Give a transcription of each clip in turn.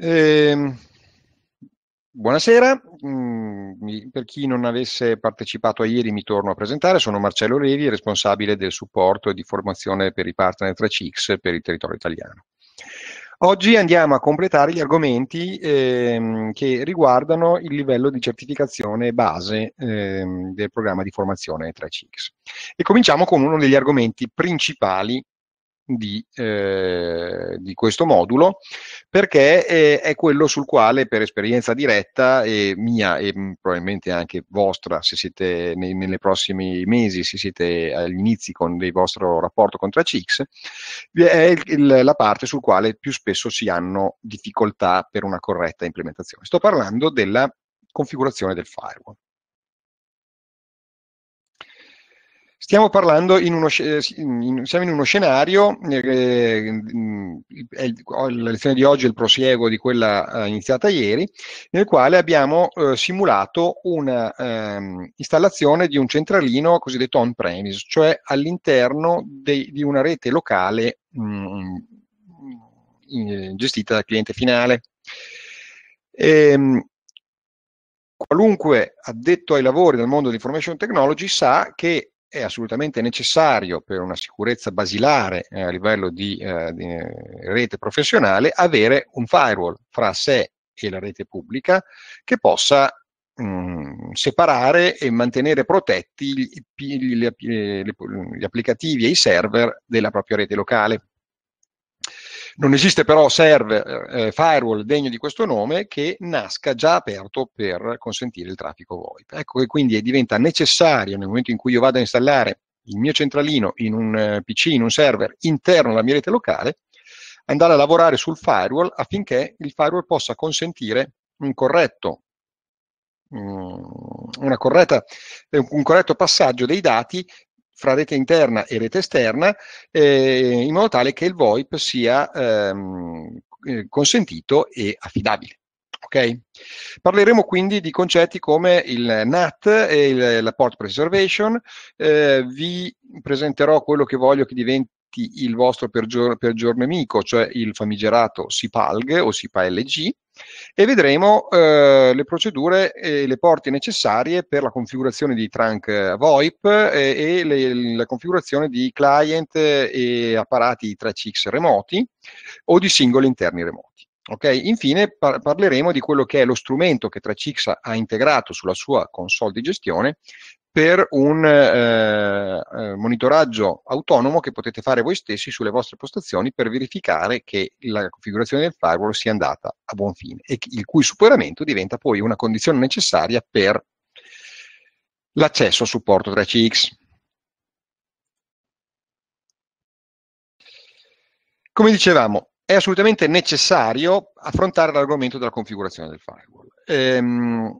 Eh, buonasera, mm, per chi non avesse partecipato a ieri mi torno a presentare, sono Marcello Levi, responsabile del supporto e di formazione per i partner 3CX per il territorio italiano. Oggi andiamo a completare gli argomenti ehm, che riguardano il livello di certificazione base ehm, del programma di formazione 3CX. E cominciamo con uno degli argomenti principali di, eh, di, questo modulo perché eh, è quello sul quale per esperienza diretta e mia e mm, probabilmente anche vostra se siete nei, nei prossimi mesi se siete agli inizi con il vostro rapporto con 3CX è il, la parte sul quale più spesso si hanno difficoltà per una corretta implementazione sto parlando della configurazione del firewall Stiamo parlando in uno, eh, in, siamo in uno scenario, eh, eh la lezione di oggi è il prosieguo di quella eh, iniziata ieri, nel quale abbiamo eh, simulato un'installazione ehm, eh, di un centralino cosiddetto on-premise, cioè all'interno de, di una rete locale mh, mm, mm, in, gestita dal cliente finale. E, ehm, qualunque addetto ai lavori del mondo dell'information technology sa che è assolutamente necessario per una sicurezza basilare eh, a livello di, eh, di, eh, rete professionale avere un firewall fra sé e la rete pubblica che possa mh, mm, separare e mantenere protetti gli, gli, gli, gli, applicativi e i server della propria rete locale. Non esiste però server, eh, eh, firewall degno di questo nome che nasca già aperto per consentire il traffico VoIP. Ecco che quindi diventa necessario nel momento in cui io vado a installare il mio centralino in un eh, PC, in un server interno alla mia rete locale, andare a lavorare sul firewall affinché il firewall possa consentire un corretto, mm, una corretta, un corretto passaggio dei dati fra rete interna e rete esterna, eh, in modo tale che il VoIP sia ehm, eh, consentito e affidabile. Okay? Parleremo quindi di concetti come il NAT e il, la port preservation, eh, vi presenterò quello che voglio che diventi infatti il vostro peggior, peggior nemico, cioè il famigerato SIPALG o SIPALG, e vedremo eh, le procedure e le porte necessarie per la configurazione di trunk eh, VoIP e, e le, la configurazione di client e apparati 3CX remoti o di singoli interni remoti. Okay? Infine par- parleremo di quello che è lo strumento che 3CX ha integrato sulla sua console di gestione per un eh, eh, monitoraggio autonomo che potete fare voi stessi sulle vostre postazioni per verificare che la configurazione del firewall sia andata a buon fine e il cui superamento diventa poi una condizione necessaria per l'accesso a supporto 3CX. Come dicevamo, è assolutamente necessario affrontare l'argomento della configurazione del firewall. Ehm,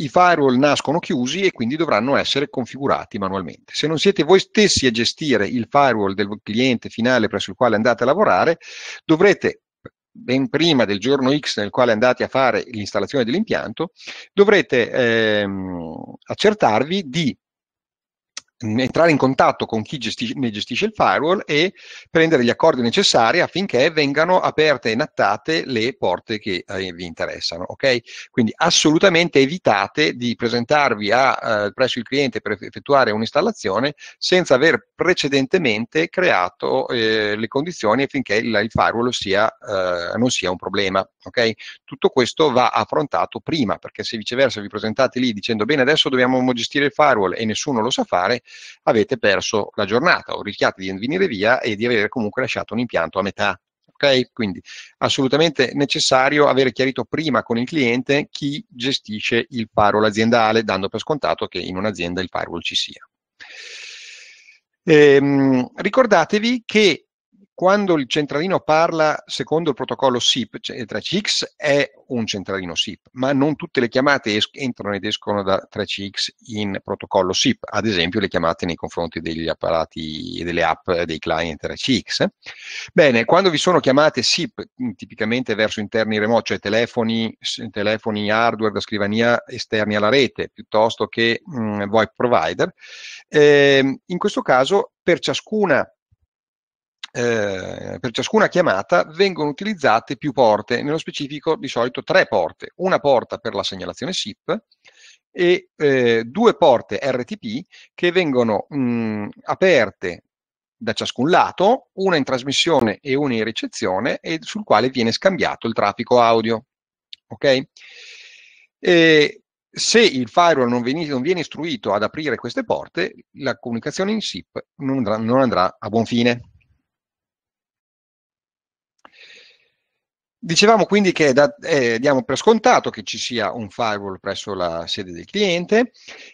i firewall nascono chiusi e quindi dovranno essere configurati manualmente. Se non siete voi stessi a gestire il firewall del cliente finale presso il quale andate a lavorare, dovrete ben prima del giorno X nel quale andate a fare l'installazione dell'impianto, dovrete ehm, accertarvi di entrare in contatto con chi gestisce, ne gestisce il firewall e prendere gli accordi necessari affinché vengano aperte e nattate le porte che eh, vi interessano. Okay? Quindi assolutamente evitate di presentarvi a, eh, presso il cliente per effettuare un'installazione senza aver precedentemente creato eh, le condizioni affinché il, il firewall sia, eh, non sia un problema. Okay? Tutto questo va affrontato prima, perché se viceversa vi presentate lì dicendo bene adesso dobbiamo gestire il firewall e nessuno lo sa fare, avete perso la giornata o rischiate di venire via e di avere comunque lasciato un impianto a metà. Okay? Quindi assolutamente necessario avere chiarito prima con il cliente chi gestisce il firewall aziendale, dando per scontato che in un'azienda il firewall ci sia. Ehm, ricordatevi che quando il centralino parla secondo il protocollo SIP, cioè 3CX è un centralino SIP, ma non tutte le chiamate es- entrano ed escono da 3CX in protocollo SIP, ad esempio le chiamate nei confronti degli apparati e delle app dei client 3CX. Bene, quando vi sono chiamate SIP, mm, tipicamente verso interni remoti, cioè telefoni, telefoni hardware da scrivania esterni alla rete, piuttosto che mh, mm, VoIP provider, eh, in questo caso per ciascuna eh, per ciascuna chiamata vengono utilizzate più porte, nello specifico di solito tre porte, una porta per la segnalazione SIP e eh, due porte RTP che vengono mh, mm, aperte da ciascun lato, una in trasmissione e una in ricezione, e sul quale viene scambiato il traffico audio. Ok? E se il firewall non, viene, non viene istruito ad aprire queste porte, la comunicazione in SIP non andrà, non andrà a buon fine. Dicevamo quindi che da, eh, diamo per scontato che ci sia un firewall presso la sede del cliente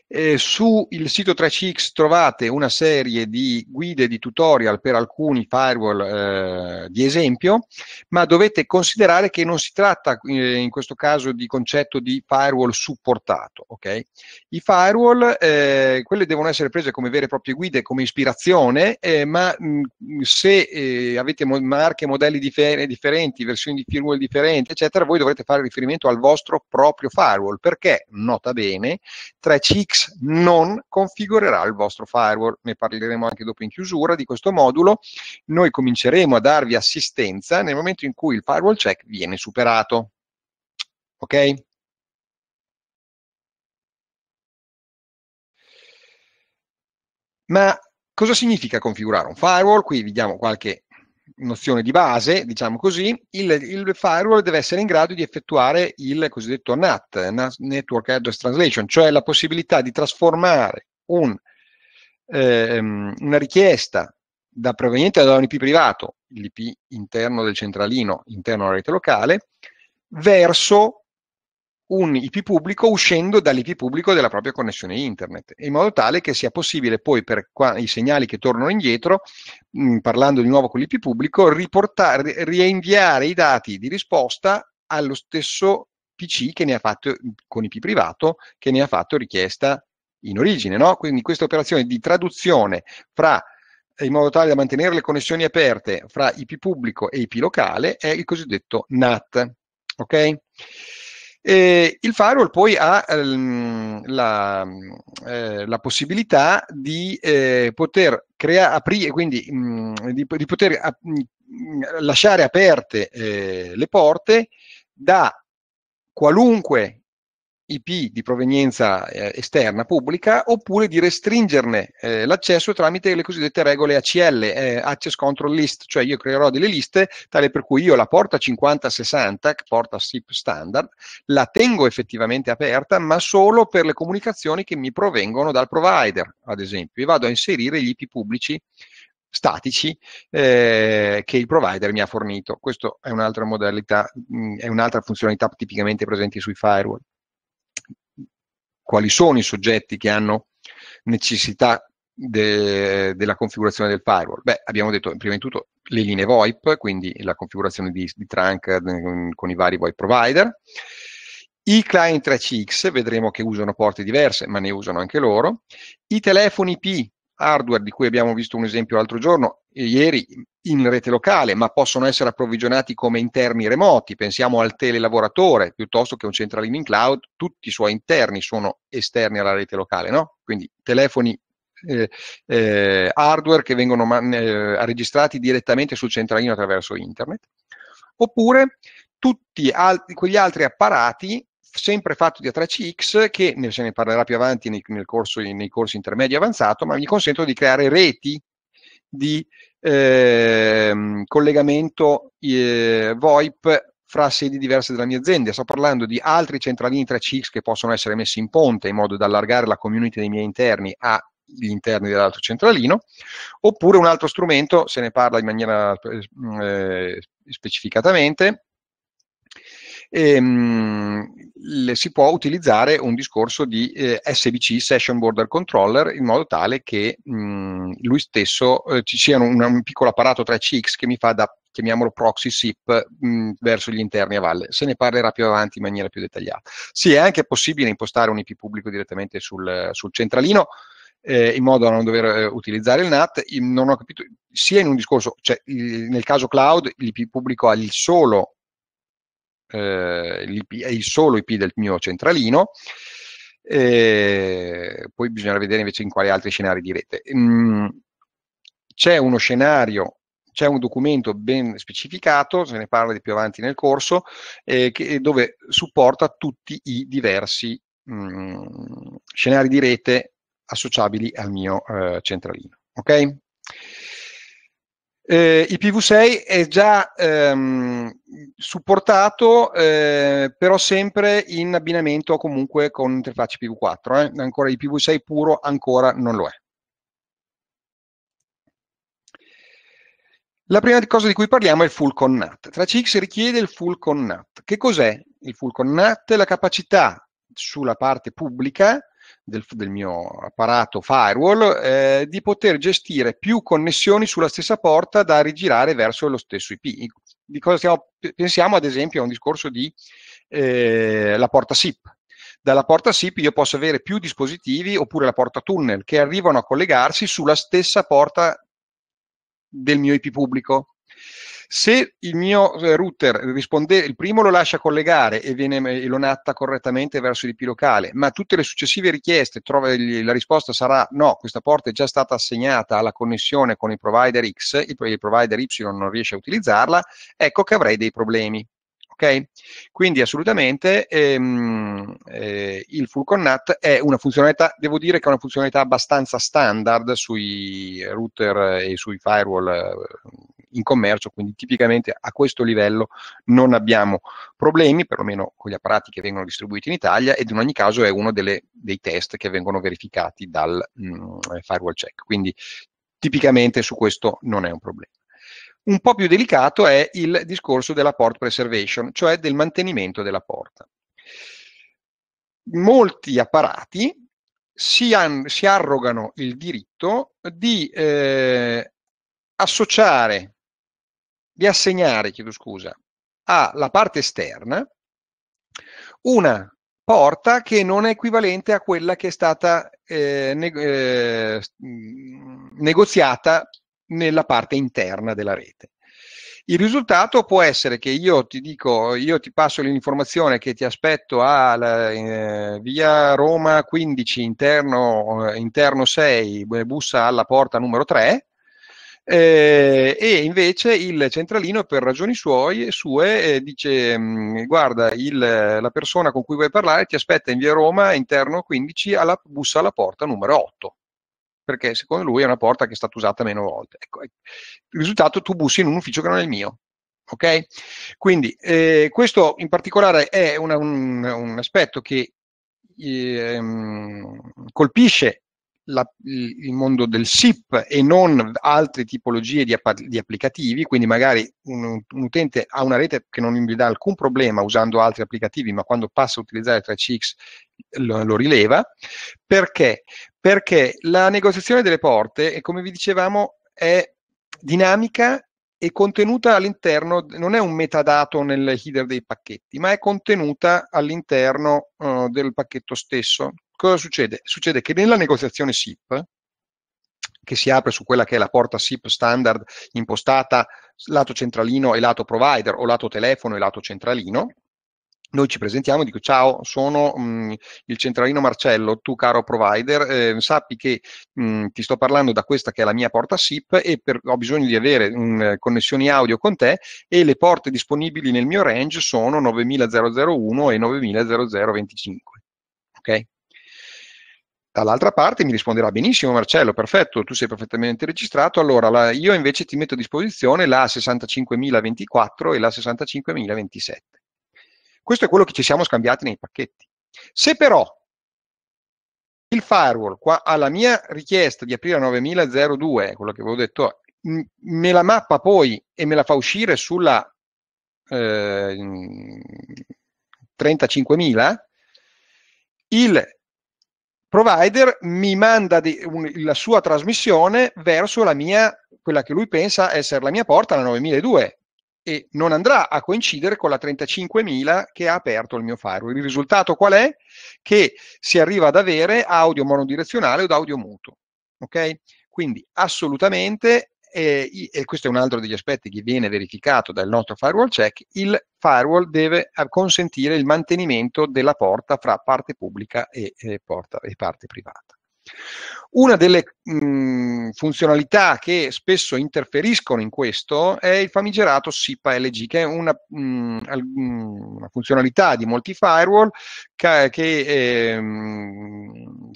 eh, su il sito 3CX trovate una serie di guide, di tutorial per alcuni firewall eh, di esempio, ma dovete considerare che non si tratta eh, in questo caso di concetto di firewall supportato. Okay? I firewall, eh, quelle devono essere prese come vere e proprie guide, come ispirazione, eh, ma mh, mm, se eh, avete marche, modelli differ- differenti, versioni di firmware differenti, eccetera, voi dovrete fare riferimento al vostro proprio firewall, perché, nota bene, 3CX non configurerà il vostro firewall. Ne parleremo anche dopo in chiusura di questo modulo. Noi cominceremo a darvi assistenza nel momento in cui il firewall check viene superato. Ok? Ma cosa significa configurare un firewall? Qui vi diamo qualche nozione di base, diciamo così, il, il, firewall deve essere in grado di effettuare il cosiddetto NAT, Network Address Translation, cioè la possibilità di trasformare un, ehm, una richiesta da proveniente da un IP privato, l'IP interno del centralino, interno alla rete locale, verso un IP pubblico uscendo dall'IP pubblico della propria connessione internet, in modo tale che sia possibile poi per qua, i segnali che tornano indietro, mh, mm, parlando di nuovo con l'IP pubblico, riportare, rienviare i dati di risposta allo stesso PC che ne ha fatto mm, con IP privato che ne ha fatto richiesta in origine, no? Quindi questa operazione di traduzione fra in modo tale da mantenere le connessioni aperte fra IP pubblico e IP locale è il cosiddetto NAT, ok? Eh, il firewall poi ha ehm, la, eh, la, possibilità di eh, poter crea- aprire, quindi mh, mm, di, di, poter a- mh, mm, lasciare aperte eh, le porte da qualunque IP di provenienza eh, esterna pubblica oppure di restringerne eh, l'accesso tramite le cosiddette regole ACL, eh, Access Control List, cioè io creerò delle liste tale per cui io la porta 5060, porta SIP standard, la tengo effettivamente aperta ma solo per le comunicazioni che mi provengono dal provider, ad esempio, e vado a inserire gli IP pubblici statici eh, che il provider mi ha fornito. Questa è un'altra modalità, mh, mm, è un'altra funzionalità tipicamente presente sui firewall quali sono i soggetti che hanno necessità de, della configurazione del firewall? Beh, abbiamo detto prima di tutto le linee VoIP, quindi la configurazione di, di trunk mm, con i vari VoIP provider. I client 3CX, vedremo che usano porte diverse, ma ne usano anche loro. I telefoni IP, hardware di cui abbiamo visto un esempio l'altro giorno, ieri in rete locale, ma possono essere approvvigionati come interni remoti, pensiamo al telelavoratore piuttosto che un centralino in cloud, tutti i suoi interni sono esterni alla rete locale, no? Quindi telefoni eh, eh, hardware che vengono man- eh, registrati direttamente sul centralino attraverso internet, oppure tutti alt- quegli altri apparati sempre fatto di A3CX che ne, se ne parlerà più avanti nei, nel corso, nei corsi intermedi avanzato, ma mi consentono di creare reti di eh, collegamento eh, VoIP fra sedi diverse della mia azienda. Sto parlando di altri centralini 3CX che possono essere messi in ponte in modo da allargare la community dei miei interni a interni dell'altro centralino, oppure un altro strumento, se ne parla in maniera eh, specificatamente, ehm, le, si può utilizzare un discorso di eh, SBC, Session Border Controller, in modo tale che mh, mm, lui stesso eh, ci sia un, un, piccolo apparato 3CX che mi fa da, chiamiamolo proxy SIP, mh, mm, verso gli interni a valle. Se ne parlerà più avanti in maniera più dettagliata. Sì, è anche possibile impostare un IP pubblico direttamente sul, sul centralino, eh, in modo da non dover eh, utilizzare il NAT. non ho capito, sia in un discorso, cioè il, nel caso cloud l'IP pubblico ha il solo eh, il solo IP del mio centralino. E poi bisognerà vedere invece in quali altri scenari di rete. Mm, c'è uno scenario, c'è un documento ben specificato, se ne parla di più avanti nel corso, eh, che, dove supporta tutti i diversi mm, scenari di rete associabili al mio eh, centralino. Ok? Eh, IPv6 è già ehm, supportato, eh, però sempre in abbinamento comunque con interfacce IPv4. Eh? Ancora IPv6 puro ancora non lo è. La prima cosa di cui parliamo è il full con NAT. Tracx richiede il full con Che cos'è il full con La capacità sulla parte pubblica del, del mio apparato firewall eh, di poter gestire più connessioni sulla stessa porta da rigirare verso lo stesso IP. Di cosa stiamo, pensiamo ad esempio a un discorso di eh, la porta SIP. Dalla porta SIP io posso avere più dispositivi oppure la porta tunnel che arrivano a collegarsi sulla stessa porta del mio IP pubblico. Se il mio eh, router risponde, il primo lo lascia collegare e viene elonatta eh, correttamente verso l'IP locale, ma tutte le successive richieste, trova, la risposta sarà no, questa porta è già stata assegnata alla connessione con il provider X, il, il provider Y non riesce a utilizzarla, ecco che avrei dei problemi. Ok? Quindi assolutamente ehm, eh, il full NAT è una funzionalità, devo dire che è una funzionalità abbastanza standard sui router e sui firewall eh, in commercio, quindi tipicamente a questo livello non abbiamo problemi, perlomeno con gli apparati che vengono distribuiti in Italia ed in ogni caso è uno delle, dei test che vengono verificati dal mh, mm, firewall check. Quindi tipicamente su questo non è un problema. Un po' più delicato è il discorso della port preservation, cioè del mantenimento della porta. Molti apparati si, an- si arrogano il diritto di eh, associare, di assegnare, chiedo scusa, alla parte esterna una porta che non è equivalente a quella che è stata eh, ne- eh, negoziata nella parte interna della rete. Il risultato può essere che io ti dico, io ti passo l'informazione che ti aspetto alla eh, via Roma 15, interno, eh, interno, 6, eh, bussa alla porta numero 3, eh, e invece il centralino per ragioni suoi, sue eh, dice mh, mm, guarda il, la persona con cui vuoi parlare ti aspetta in via Roma interno 15 alla bussa alla porta numero 8 perché secondo lui è una porta che è stata usata meno volte. Ecco, il risultato tu bussi in un ufficio che non è il mio. Ok? Quindi eh, questo in particolare è una, un, un, aspetto che eh, colpisce la, il mondo del SIP e non altre tipologie di, app- di applicativi, quindi magari un, un, utente ha una rete che non gli dà alcun problema usando altri applicativi, ma quando passa a utilizzare 3CX lo, lo rileva. Perché? perché la negoziazione delle porte, come vi dicevamo, è dinamica e contenuta all'interno, non è un metadato nel header dei pacchetti, ma è contenuta all'interno uh, del pacchetto stesso. Cosa succede? Succede che nella negoziazione SIP, che si apre su quella che è la porta SIP standard impostata lato centralino e lato provider o lato telefono e lato centralino, noi ci presentiamo e dico ciao, sono mh, mhmm, il centralino Marcello, tu caro provider, eh, sappi che mh, mhmm, ti sto parlando da questa che è la mia porta SIP e per, ho bisogno di avere mh, mhmm, connessioni audio con te e le porte disponibili nel mio range sono 9001 e 900025. Ok? dall'altra parte mi risponderà benissimo Marcello, perfetto, tu sei perfettamente registrato, allora la, io invece ti metto a disposizione la 65024 e la 65027. Questo è quello che ci siamo scambiati nei pacchetti. Se però il firewall qua alla mia richiesta di aprire 9002, quello che avevo detto, me la mappa poi e me la fa uscire sulla eh, 35.000, il provider mi manda di, un, la sua trasmissione verso la mia, quella che lui pensa essere la mia porta, la 9002 e non andrà a coincidere con la 35.000 che ha aperto il mio firewall. Il risultato qual è? Che si arriva ad avere audio monodirezionale o audio muto. Ok? Quindi assolutamente, eh, e questo è un altro degli aspetti che viene verificato dal nostro firewall check, il firewall deve eh, consentire il mantenimento della porta fra parte pubblica e, eh, porta, e parte privata. Una delle mh, mhmm, funzionalità che spesso interferiscono in questo è il famigerato SIPA LG, che è una, mh, mhmm, mhmm, una funzionalità di molti firewall che, che eh,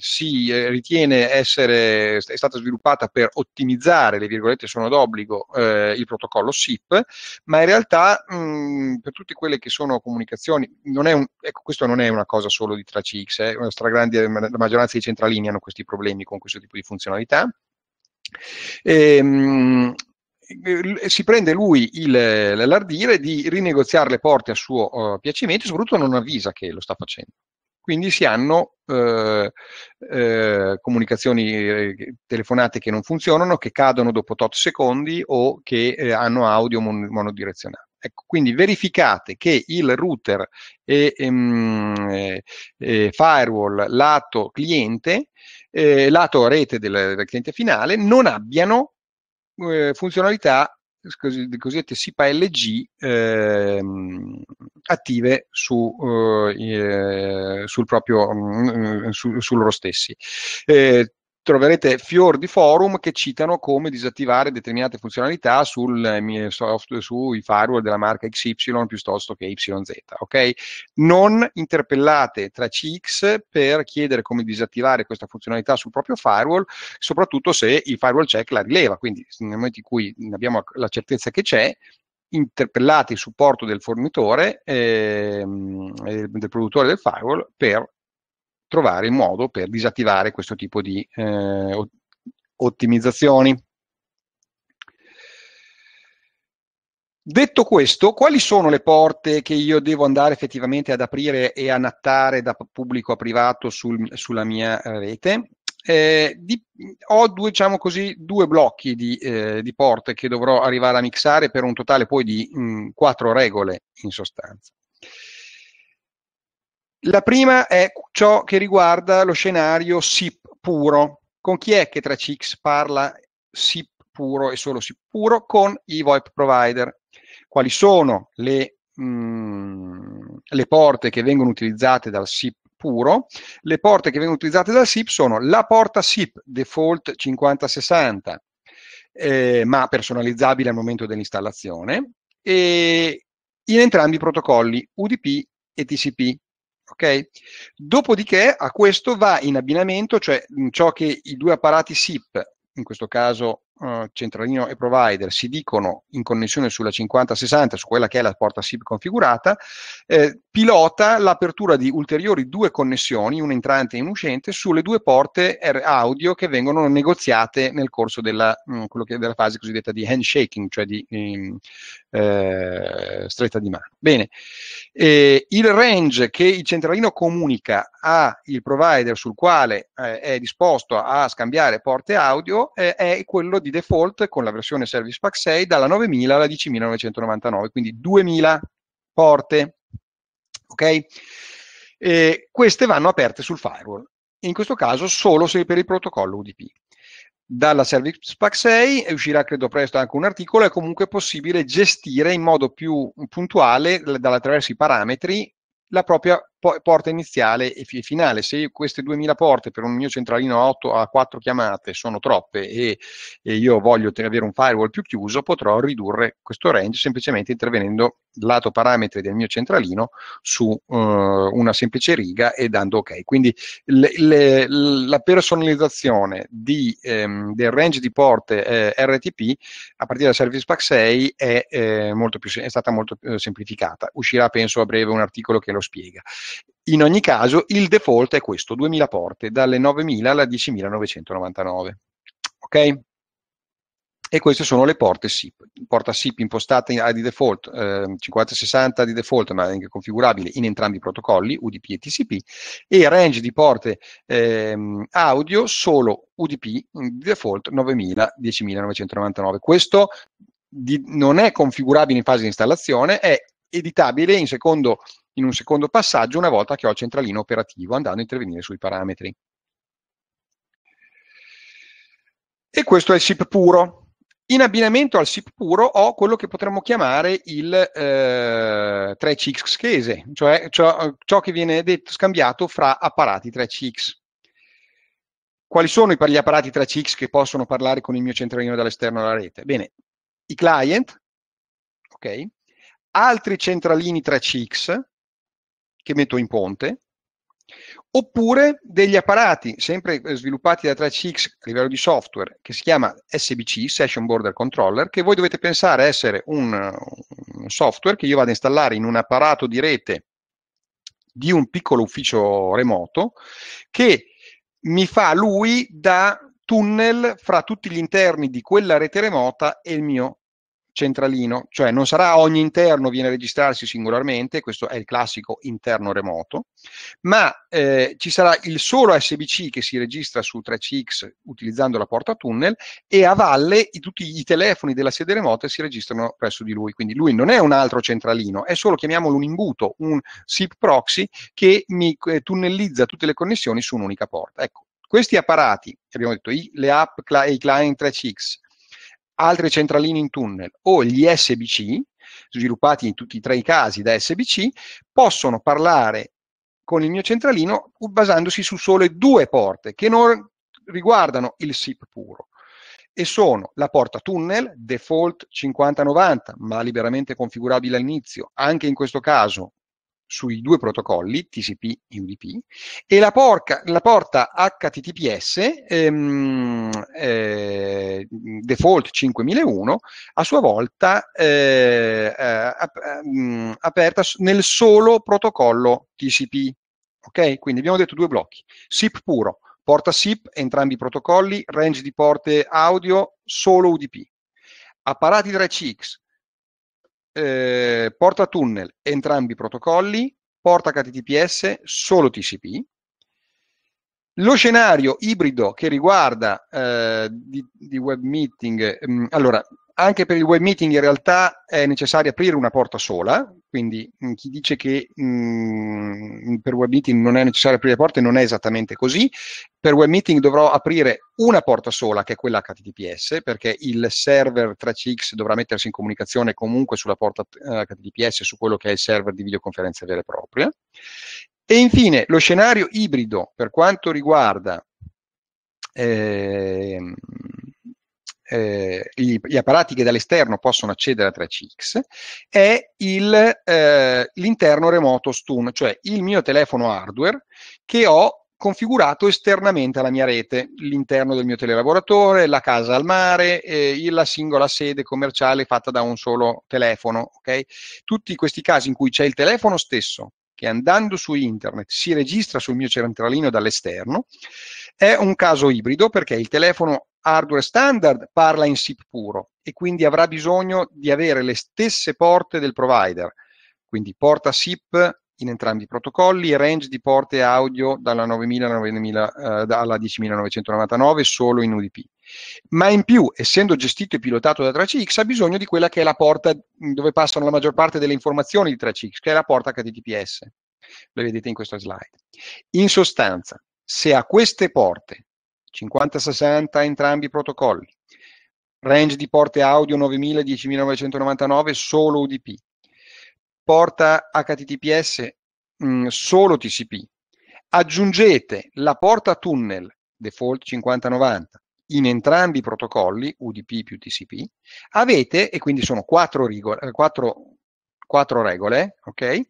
si eh, ritiene essere, è stata sviluppata per ottimizzare, le virgolette sono d'obbligo, eh, il protocollo SIP, ma in realtà mh, mm, per tutte quelle che sono comunicazioni, non un, ecco, questo non è una cosa solo di Tracix, eh, la maggioranza dei centralini hanno questi problemi con questo tipo di funzionalità. E, ehm, mh, si prende lui il, l'ardire di rinegoziare le porte a suo uh, piacimento e soprattutto non avvisa che lo sta facendo. Quindi si hanno eh, eh, comunicazioni eh, telefonate che non funzionano, che cadono dopo tot secondi o che eh, hanno audio mon- monodirezionale. Ecco, quindi verificate che il router e, e, ehm, e eh, eh, firewall lato cliente, lato rete del, del cliente finale, non abbiano funzionalità le cosiddette SIPA LG eh, attive su, eh, eh sul proprio, mm, mm, su, su loro stessi. Eh, troverete fior di forum che citano come disattivare determinate funzionalità sul eh, software, sui firewall della marca XY piuttosto che YZ, ok? Non interpellate Tracx per chiedere come disattivare questa funzionalità sul proprio firewall, soprattutto se il firewall check la rileva, quindi nel momento in cui abbiamo la certezza che c'è, interpellate il supporto del fornitore, ehm, del produttore del firewall per trovare il modo per disattivare questo tipo di eh, ottimizzazioni. Detto questo, quali sono le porte che io devo andare effettivamente ad aprire e a nattare da pubblico a privato sul, sulla mia eh, rete? Eh, di, ho due, diciamo così, due blocchi di, eh, di, porte che dovrò arrivare a mixare per un totale poi di mh, quattro regole in sostanza. La prima è ciò che riguarda lo scenario SIP puro. Con chi è che 3CX parla SIP puro e solo SIP puro? Con i VoIP provider. Quali sono le, mh, mm, le porte che vengono utilizzate dal SIP puro? Le porte che vengono utilizzate dal SIP sono la porta SIP default 5060, eh, ma personalizzabile al momento dell'installazione, e in entrambi i protocolli UDP e TCP Okay? Dopodiché a questo va in abbinamento, cioè ciò che i due apparati SIP, in questo caso eh, centralino e provider si dicono in connessione sulla 5060, su quella che è la porta SIP configurata, eh, pilota l'apertura di ulteriori due connessioni, una entrante e un'uscente, sulle due porte audio che vengono negoziate nel corso della, mh, mm, della fase cosiddetta di handshaking, cioè di mh, mm, eh, stretta di mano. Bene, eh, il range che il centralino comunica al provider sul quale eh, è disposto a scambiare porte audio è quello di default con la versione Service Pack 6 dalla 9000 alla 10999, quindi 2000 porte. Ok? E queste vanno aperte sul firewall, in questo caso solo se per il protocollo UDP. Dalla Service Pack 6 uscirà credo presto anche un articolo, è comunque possibile gestire in modo più puntuale, attraverso i parametri, la propria porta iniziale e finale. Se queste 2000 porte per un mio centralino 8 a 4 chiamate sono troppe e, e io voglio avere un firewall più chiuso, potrò ridurre questo range semplicemente intervenendo lato parametri del mio centralino su uh, una semplice riga e dando ok. Quindi le, le, la personalizzazione di, ehm, del range di porte eh, RTP a partire da Service Pack 6 è, eh, molto più, è stata molto eh, semplificata. Uscirà penso a breve un articolo che lo spiega. In ogni caso, il default è questo, 2000 porte, dalle 9000 alla 10999. Ok? E queste sono le porte SIP, porta SIP impostata di default, eh, 5060 di default, ma anche configurabile in entrambi i protocolli, UDP e TCP, e range di porte eh, audio solo UDP di default 9000, 10999. Questo di, non è configurabile in fase di installazione, è editabile in secondo in un secondo passaggio una volta che ho il centralino operativo andando a intervenire sui parametri. E questo è il SIP puro. In abbinamento al SIP puro ho quello che potremmo chiamare il eh, 3CX schese, cioè ciò, ciò che viene detto, scambiato fra apparati 3CX. Quali sono gli apparati 3CX che possono parlare con il mio centralino dall'esterno della rete? Bene, i client, ok? altri centralini 3CX che metto in ponte, oppure degli apparati sempre eh, sviluppati da 3CX a livello di software che si chiama SBC, Session Border Controller, che voi dovete pensare essere un, un software che io vado a installare in un apparato di rete di un piccolo ufficio remoto che mi fa lui da tunnel fra tutti gli interni di quella rete remota e il mio centralino, cioè non sarà ogni interno viene a registrarsi singolarmente, questo è il classico interno remoto, ma eh, ci sarà il solo SBC che si registra su 3CX utilizzando la porta tunnel e a valle i, tutti i telefoni della sede remota si registrano presso di lui, quindi lui non è un altro centralino, è solo, chiamiamolo un imbuto, un SIP proxy che mi eh, tunnellizza tutte le connessioni su un'unica porta. Ecco, questi apparati, abbiamo detto i, le app e i client 3CX, altri centralini in tunnel o gli SBC, sviluppati in tutti e tre i casi da SBC, possono parlare con il mio centralino basandosi su sole due porte che non riguardano il SIP puro e sono la porta tunnel default 5090 ma liberamente configurabile all'inizio anche in questo caso sui due protocolli TCP e UDP e la, porca, la porta HTTPS ehm, eh, default 5001 a sua volta eh, eh ap- mm, aperta nel solo protocollo TCP. Ok? Quindi abbiamo detto due blocchi, SIP puro, porta SIP, entrambi i protocolli, range di porte audio, solo UDP. Apparati 3CX, eh, porta tunnel, entrambi i protocolli, porta HTTPS, solo TCP. Lo scenario ibrido che riguarda eh, di, di, web meeting, mh, mm, allora anche per il web meeting in realtà è necessario aprire una porta sola, quindi mm, chi dice che mh, mm, per web meeting non è necessario aprire porte non è esattamente così. Per web meeting dovrò aprire una porta sola, che è quella HTTPS, perché il server 3CX dovrà mettersi in comunicazione comunque sulla porta uh, eh, HTTPS, su quello che è il server di videoconferenza vera e propria. E infine lo scenario ibrido per quanto riguarda... Eh, eh, gli, gli, apparati che dall'esterno possono accedere a 3CX è il, eh, l'interno remoto STUM, cioè il mio telefono hardware che ho configurato esternamente alla mia rete, l'interno del mio telelaboratore, la casa al mare, eh, la singola sede commerciale fatta da un solo telefono. Okay? Tutti questi casi in cui c'è il telefono stesso che andando su internet si registra sul mio centralino dall'esterno, è un caso ibrido perché il telefono hardware standard parla in SIP puro e quindi avrà bisogno di avere le stesse porte del provider, quindi porta SIP in entrambi i protocolli, range di porte audio dalla, 9000, 9000, eh, dalla 10999 solo in UDP. Ma in più, essendo gestito e pilotato da 3CX, ha bisogno di quella che è la porta dove passano la maggior parte delle informazioni di 3CX, che è la porta HTTPS. Lo vedete in questa slide. In sostanza, se a queste porte 50-60 entrambi i protocolli, range di porte audio 9000-10999 solo UDP, porta HTTPS mm, solo TCP, aggiungete la porta tunnel default 5090 in entrambi i protocolli UDP più TCP, avete, e quindi sono quattro, rigole, quattro, quattro regole, ok?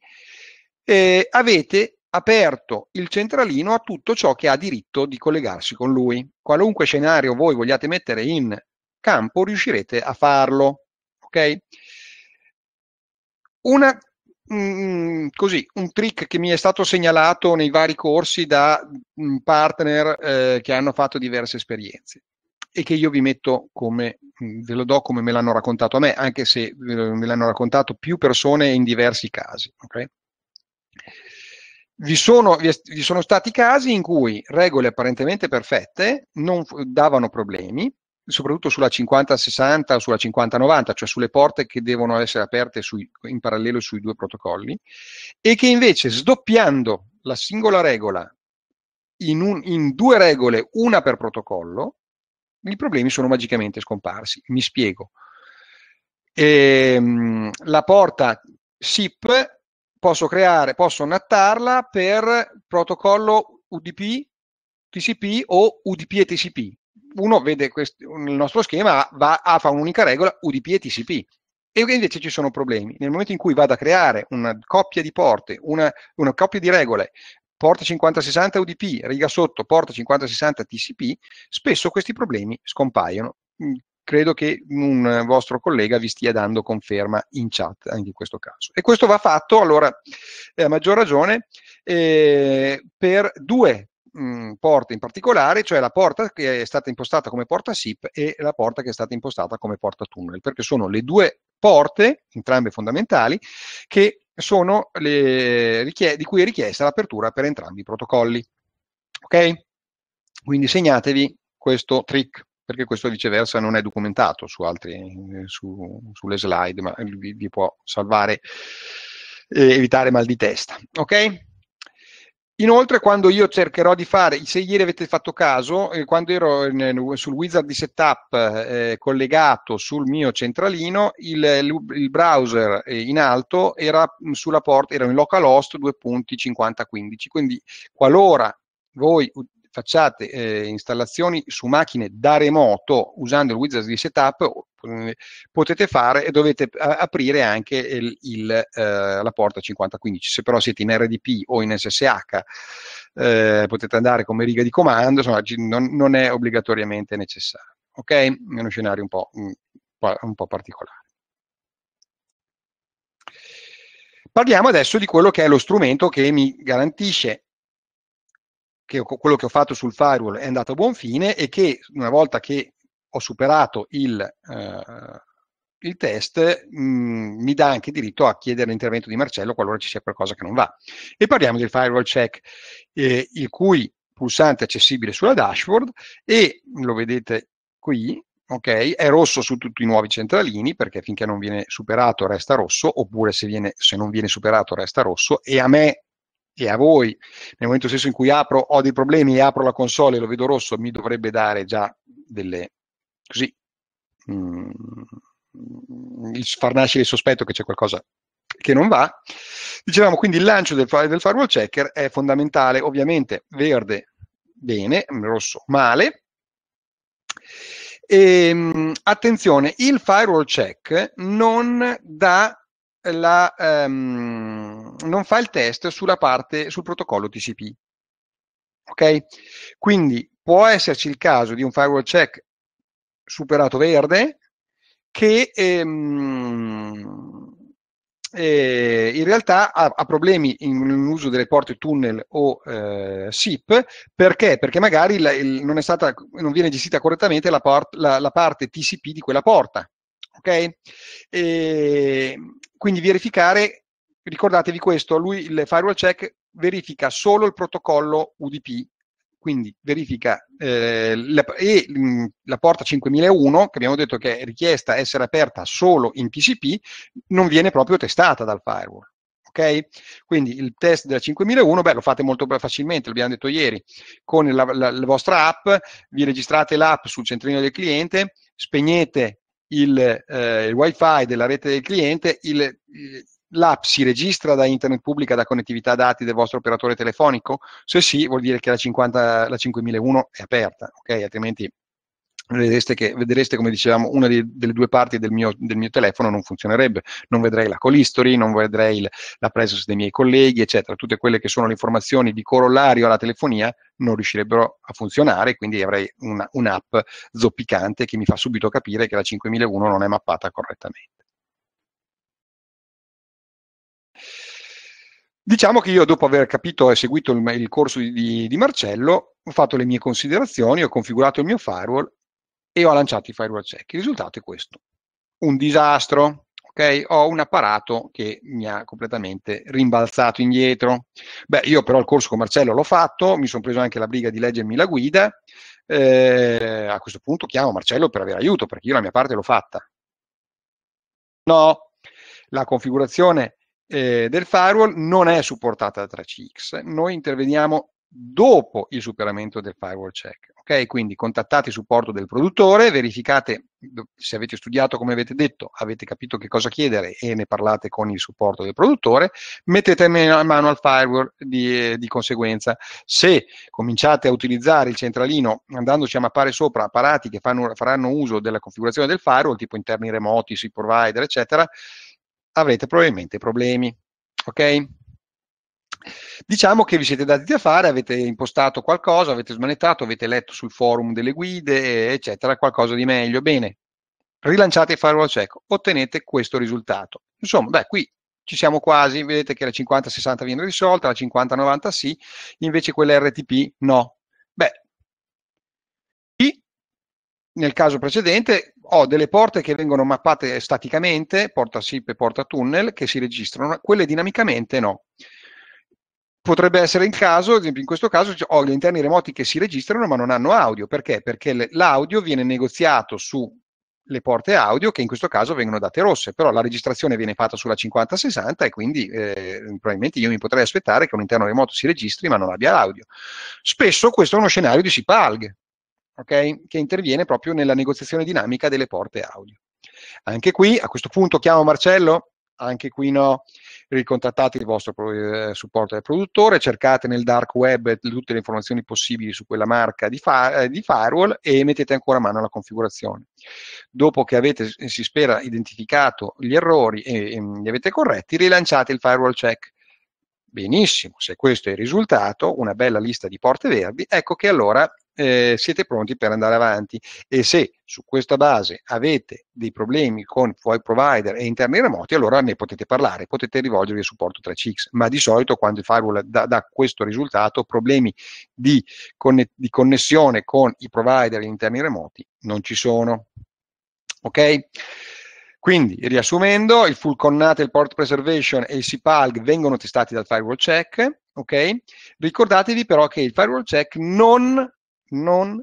Eh, avete aperto il centralino a tutto ciò che ha diritto di collegarsi con lui. Qualunque scenario voi vogliate mettere in campo riuscirete a farlo. Ok? Una, mh, mm, così, un trick che mi è stato segnalato nei vari corsi da mh, mm, partner eh, che hanno fatto diverse esperienze e che io vi metto come mm, ve lo do come me l'hanno raccontato a me, anche se eh, me l'hanno raccontato più persone in diversi casi. Okay? Vi sono, vi sono, stati casi in cui regole apparentemente perfette non davano problemi, soprattutto sulla 50-60 o sulla 50-90, cioè sulle porte che devono essere aperte sui, in parallelo sui due protocolli, e che invece sdoppiando la singola regola in, un, in due regole, una per protocollo, i problemi sono magicamente scomparsi. Mi spiego. E, ehm, la porta SIP posso creare, posso nattarla per protocollo UDP, TCP o UDP e TCP. Uno vede questo, nel nostro schema, va, fa un'unica regola UDP e TCP. E invece ci sono problemi. Nel momento in cui vado a creare una coppia di porte, una, una coppia di regole, porta 5060 UDP, riga sotto, porta 5060 TCP, spesso questi problemi scompaiono mm, credo che un vostro collega vi stia dando conferma in chat anche in questo caso. E questo va fatto, allora, eh, a maggior ragione, eh, per due mm, porte in particolare, cioè la porta che è stata impostata come porta SIP e la porta che è stata impostata come porta tunnel, perché sono le due porte, entrambe fondamentali, che sono le richie- di cui è richiesta l'apertura per entrambi i protocolli. Ok? Quindi segnatevi questo trick perché questo viceversa non è documentato su altri, eh, su, sulle slide, ma vi, vi può salvare, eh, evitare mal di testa. Ok? Inoltre, quando io cercherò di fare, se ieri avete fatto caso, eh, quando ero in, eh, sul wizard di setup eh, collegato sul mio centralino, il, eh, il browser in alto era mm, sulla porta, era in localhost 2.5015. Quindi, qualora voi facciate eh, installazioni su macchine da remoto usando il Wizards di Setup eh, potete fare e dovete aprire anche il, il, eh, la porta 5015. Se però siete in RDP o in SSH eh, potete andare come riga di comando, insomma non, non è obbligatoriamente necessario. Ok? È uno scenario un po', un, un po particolare. Parliamo adesso di quello che è lo strumento che mi garantisce che quello che ho fatto sul firewall è andato a buon fine e che una volta che ho superato il, eh, il test, mh, mm, mi dà anche diritto a chiedere l'intervento di Marcello qualora ci sia qualcosa che non va. E parliamo del firewall check, eh, il cui pulsante è accessibile sulla dashboard e lo vedete qui, ok? È rosso su tutti i nuovi centralini perché finché non viene superato resta rosso, oppure se, viene, se non viene superato resta rosso e a me e a voi, nel momento stesso in cui apro, ho dei problemi e apro la console e lo vedo rosso, mi dovrebbe dare già delle, così, mh, mm, far nascere il sospetto che c'è qualcosa che non va. Dicevamo quindi il lancio del, del firewall checker è fondamentale, ovviamente verde bene, rosso male. E, ehm, attenzione, il firewall check non dà la... Um, non fa il test sulla parte, sul protocollo TCP. Ok? Quindi può esserci il caso di un firewall check superato verde che ehm, eh, in realtà ha, ha problemi nell'uso delle porte tunnel o eh, SIP perché? perché magari la, il, non, stata, non, viene gestita correttamente la, port, la, la, parte TCP di quella porta. Ok? E, ehm, quindi verificare ricordatevi questo, lui il firewall check verifica solo il protocollo UDP, quindi verifica eh, la, e mh, mm, la porta 5001 che abbiamo detto che è richiesta essere aperta solo in TCP non viene proprio testata dal firewall. Ok? Quindi il test della 5001, beh, lo fate molto facilmente, l'abbiamo detto ieri, con la, la, la vostra app, vi registrate l'app sul centrino del cliente, spegnete il, eh, il wifi della rete del cliente, il l'app si registra da internet pubblica, da connettività dati del vostro operatore telefonico? Se sì, vuol dire che la, 50, la 5001 è aperta, ok? altrimenti vedreste, che, vedreste, come dicevamo, una di, delle due parti del mio, del mio, telefono non funzionerebbe. Non vedrei la call history, non vedrei il, la presence dei miei colleghi, eccetera. Tutte quelle che sono le informazioni di corollario alla telefonia non riuscirebbero a funzionare, quindi avrei una, un'app zoppicante che mi fa subito capire che la 5001 non è mappata correttamente. Diciamo che io dopo aver capito e seguito il, il corso di, di, di, Marcello ho fatto le mie considerazioni, ho configurato il mio firewall e ho lanciato i firewall check. Il risultato è questo. Un disastro, ok? Ho un apparato che mi ha completamente rimbalzato indietro. Beh, io però il corso con Marcello l'ho fatto, mi sono preso anche la briga di leggermi la guida. Eh, a questo punto chiamo Marcello per avere aiuto, perché io la mia parte l'ho fatta. No, la configurazione eh, del firewall non è supportata da 3CX. Noi interveniamo dopo il superamento del firewall check. Ok, quindi contattate il supporto del produttore, verificate se avete studiato come avete detto, avete capito che cosa chiedere e ne parlate con il supporto del produttore, mettete mano al firewall di, eh, di conseguenza. Se cominciate a utilizzare il centralino andandoci a mappare sopra apparati che fanno, faranno uso della configurazione del firewall, tipo interni remoti, SIP provider, eccetera, avrete probabilmente problemi. Ok? Diciamo che vi siete dati da fare, avete impostato qualcosa, avete smanettato, avete letto sul forum delle guide, eccetera, qualcosa di meglio. Bene, rilanciate il firewall check, ottenete questo risultato. Insomma, beh, qui ci siamo quasi, vedete che la 50-60 viene risolta, la 50-90 sì, invece quella RTP no. Beh, qui, nel caso precedente ho delle porte che vengono mappate staticamente, porta SIP e porta tunnel, che si registrano, quelle dinamicamente no. Potrebbe essere il caso, ad esempio in questo caso ho gli interni remoti che si registrano ma non hanno audio, perché? Perché l'audio viene negoziato sulle porte audio che in questo caso vengono date rosse, però la registrazione viene fatta sulla 50-60 e quindi eh, probabilmente io mi potrei aspettare che un interno remoto si registri ma non abbia audio. Spesso questo è uno scenario di SIP-ALG, okay? che interviene proprio nella negoziazione dinamica delle porte audio. Anche qui, a questo punto, chiamo Marcello, anche qui no, ricontattate il vostro eh, supporto del produttore, cercate nel dark web tutte le informazioni possibili su quella marca di, fa- eh, di firewall e mettete ancora mano alla configurazione. Dopo che avete, eh, si spera, identificato gli errori e, e mm, li avete corretti, rilanciate il firewall check. Benissimo, se questo è il risultato, una bella lista di porte verdi, ecco che allora eh, siete pronti per andare avanti e se su questa base avete dei problemi con poi provider e interni remoti, allora ne potete parlare, potete rivolgervi al supporto 3CX, ma di solito quando il firewall dà, dà questo risultato, problemi di, conne- di connessione con i provider e interni remoti non ci sono. Ok? Quindi, riassumendo, il full connate, il port preservation e il CPALG vengono testati dal firewall check, ok? Ricordatevi però che il firewall check non non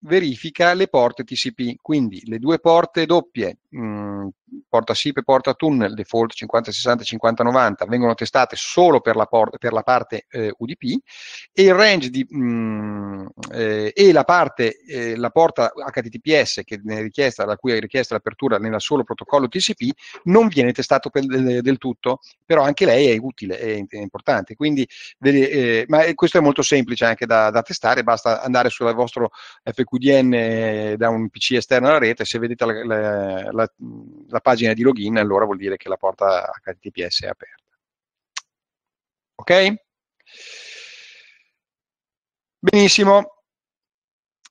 verifica le porte TCP, quindi le due porte doppie Mhmm, porta SIP e porta tunnel, default 5060 5090, vengono testate solo per la, por- per la parte eh, UDP e il range di, mh, mhmm, eh, e la, parte, eh, la porta HTTPS richiesta, da cui è richiesta l'apertura nel solo protocollo TCP non viene testato per, del, eh, del, tutto, però anche lei è utile, è, è importante. Quindi, eh, ma eh, questo è molto semplice anche da, da testare, basta andare sul vostro FQDN da un PC esterno alla rete, se vedete la, la la, la pagina di login, allora vuol dire che la porta HTTPS è aperta. Ok? Benissimo.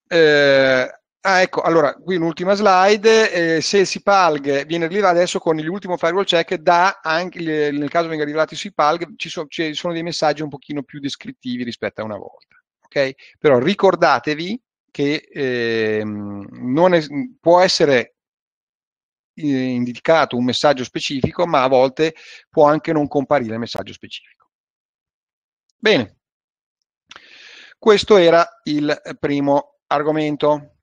Eh, ah, ecco, allora, qui un'ultima slide. Eh, se SIPALG viene rilevato adesso con l'ultimo firewall check, da anche, nel caso venga il SIPALG, ci, so, ci sono dei messaggi un pochino più descrittivi rispetto a una volta. Ok? Però ricordatevi che eh, è, può essere eh, indicato un messaggio specifico, ma a volte può anche non comparire il messaggio specifico. Bene, questo era il primo argomento.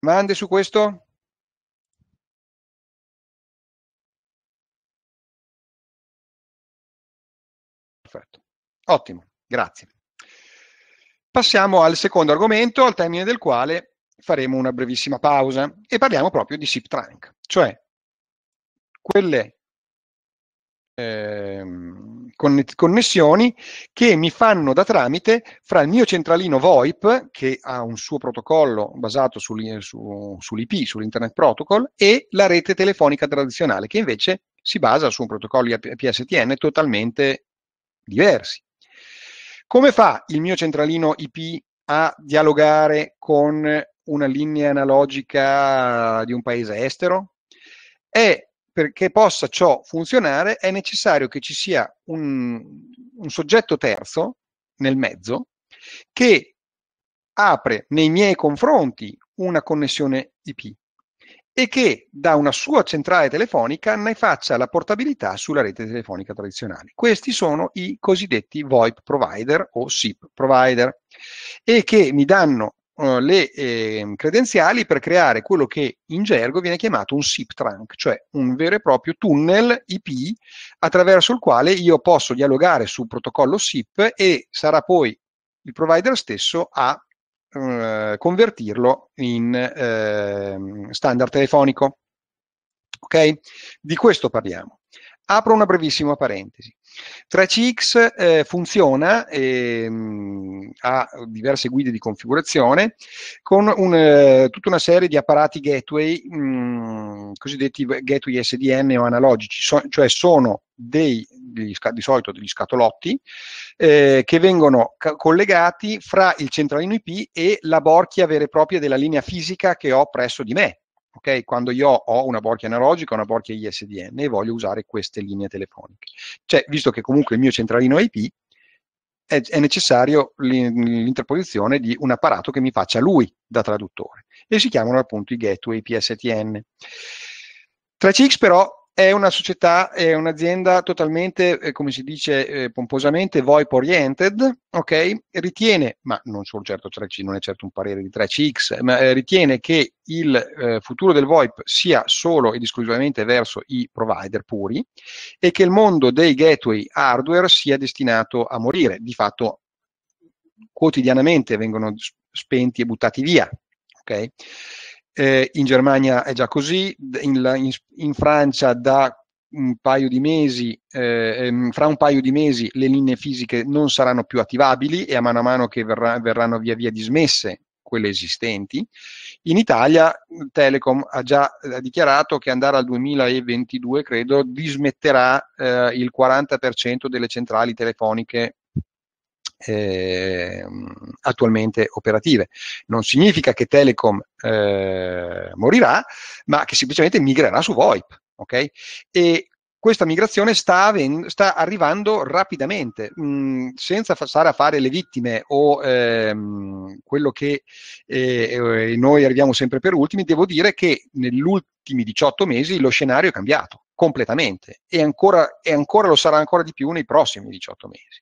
Mande su questo? Perfetto, ottimo, grazie. Passiamo al secondo argomento, al termine del quale faremo una brevissima pausa e parliamo proprio di SIP trunk, cioè quelle ehm, connessioni che mi fanno da tramite fra il mio centralino VoIP, che ha un suo protocollo basato sull'IP, su, sull sull'Internet Protocol, e la rete telefonica tradizionale, che invece si basa su un protocollo PSTN totalmente diversi. Come fa il mio centralino IP a dialogare con una linea analogica di un paese estero e perché possa ciò funzionare è necessario che ci sia un, un soggetto terzo nel mezzo che apre nei miei confronti una connessione IP e che da una sua centrale telefonica ne faccia la portabilità sulla rete telefonica tradizionale. Questi sono i cosiddetti VoIP provider o SIP provider e che mi danno eh, le eh, credenziali per creare quello che in gergo viene chiamato un SIP trunk, cioè un vero e proprio tunnel IP attraverso il quale io posso dialogare sul protocollo SIP e sarà poi il provider stesso a uh, convertirlo in uh, standard telefonico. Ok? Di questo parliamo. Apro una brevissima parentesi. Tracx eh, funziona, eh, ha diverse guide di configurazione, con un, eh, tutta una serie di apparati gateway, mh, mm, cosiddetti gateway SDN o analogici, so, cioè sono dei, degli, di solito degli scatolotti eh, che vengono ca- collegati fra il centralino IP e la borchia vera e propria della linea fisica che ho presso di me ok? Quando io ho una borchia analogica, una borchia ISDN e voglio usare queste linee telefoniche. Cioè, visto che comunque il mio centralino IP è, è necessario l'interposizione di un apparato che mi faccia lui da traduttore e si chiamano appunto i gateway PSTN. 3CX però è una società, è un'azienda totalmente, eh, come si dice eh, pomposamente, VoIP oriented, ok? Ritiene, ma non solo certo 3C, non è certo un parere di 3CX, ma eh, ritiene che il eh, futuro del VoIP sia solo ed esclusivamente verso i provider puri e che il mondo dei gateway hardware sia destinato a morire. Di fatto quotidianamente vengono spenti e buttati via, ok? eh, in Germania è già così, in, in, in Francia da un paio di mesi, eh, ehm, fra un paio di mesi le linee fisiche non saranno più attivabili e a mano a mano che verrà, verranno via via dismesse quelle esistenti. In Italia mm, Telecom ha già eh, ha dichiarato che andare al 2022, credo, dismetterà eh, il 40% delle centrali telefoniche eh, attualmente operative. Non significa che Telecom eh, morirà, ma che semplicemente migrerà su VoIP. Okay? E questa migrazione sta, avven- sta arrivando rapidamente, mh, mm, senza stare a fare le vittime o ehm, quello che eh, eh, noi arriviamo sempre per ultimi, devo dire che negli ultimi 18 mesi lo scenario è cambiato completamente e ancora, e ancora, lo sarà ancora di più nei prossimi 18 mesi.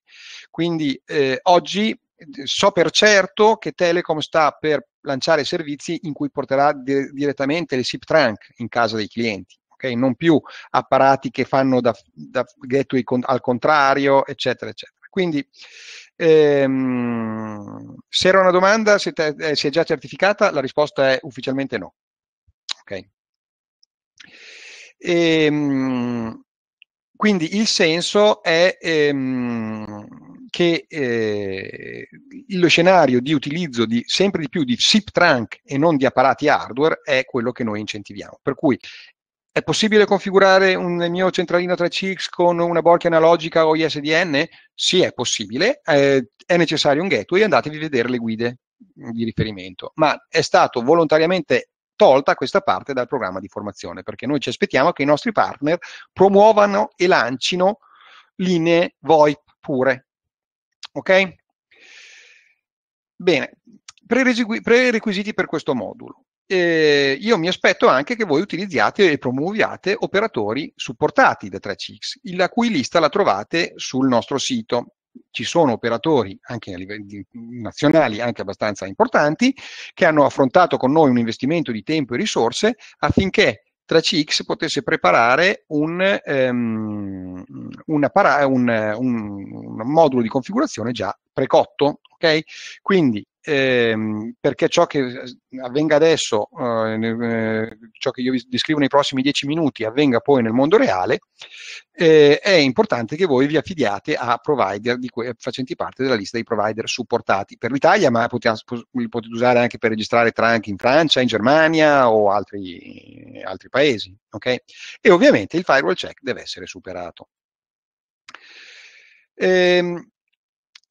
Quindi eh, oggi so per certo che Telecom sta per lanciare servizi in cui porterà di- direttamente le SIP trunk in casa dei clienti. Okay? Non più apparati che fanno da, da gateway con- al contrario, eccetera, eccetera. Quindi ehm, se era una domanda, se, te- eh, se è già certificata, la risposta è ufficialmente no. Okay. E, ehm, quindi il senso è ehm, che eh, lo scenario di utilizzo di sempre di più di SIP trunk e non di apparati hardware è quello che noi incentiviamo. Per cui è possibile configurare un mio centralino 3CX con una borchia analogica o ISDN? Sì, è possibile. Eh, è necessario un gateway, andatevi a vedere le guide di riferimento. Ma è stato volontariamente tolta questa parte dal programma di formazione, perché noi ci aspettiamo che i nostri partner promuovano e lancino linee VoIP pure. Ok? Bene, prerequisiti per questo modulo. Eh, io mi aspetto anche che voi utilizziate e promuoviate operatori supportati da 3CX, la cui lista la trovate sul nostro sito ci sono operatori anche a livelli nazionali, anche abbastanza importanti, che hanno affrontato con noi un investimento di tempo e risorse affinché Tracix potesse preparare un, um, para- un, un, un modulo di configurazione già precotto. Okay? Quindi ehm, perché ciò che eh, avvenga adesso, eh, eh, ciò che io vi descrivo nei prossimi dieci minuti, avvenga poi nel mondo reale, eh, è importante che voi vi affidiate a provider que- facenti parte della lista dei provider supportati per l'Italia, ma potete, li potete usare anche per registrare Trunk in Francia, in Germania o altri, altri paesi. Okay? E ovviamente il firewall check deve essere superato. Ehm,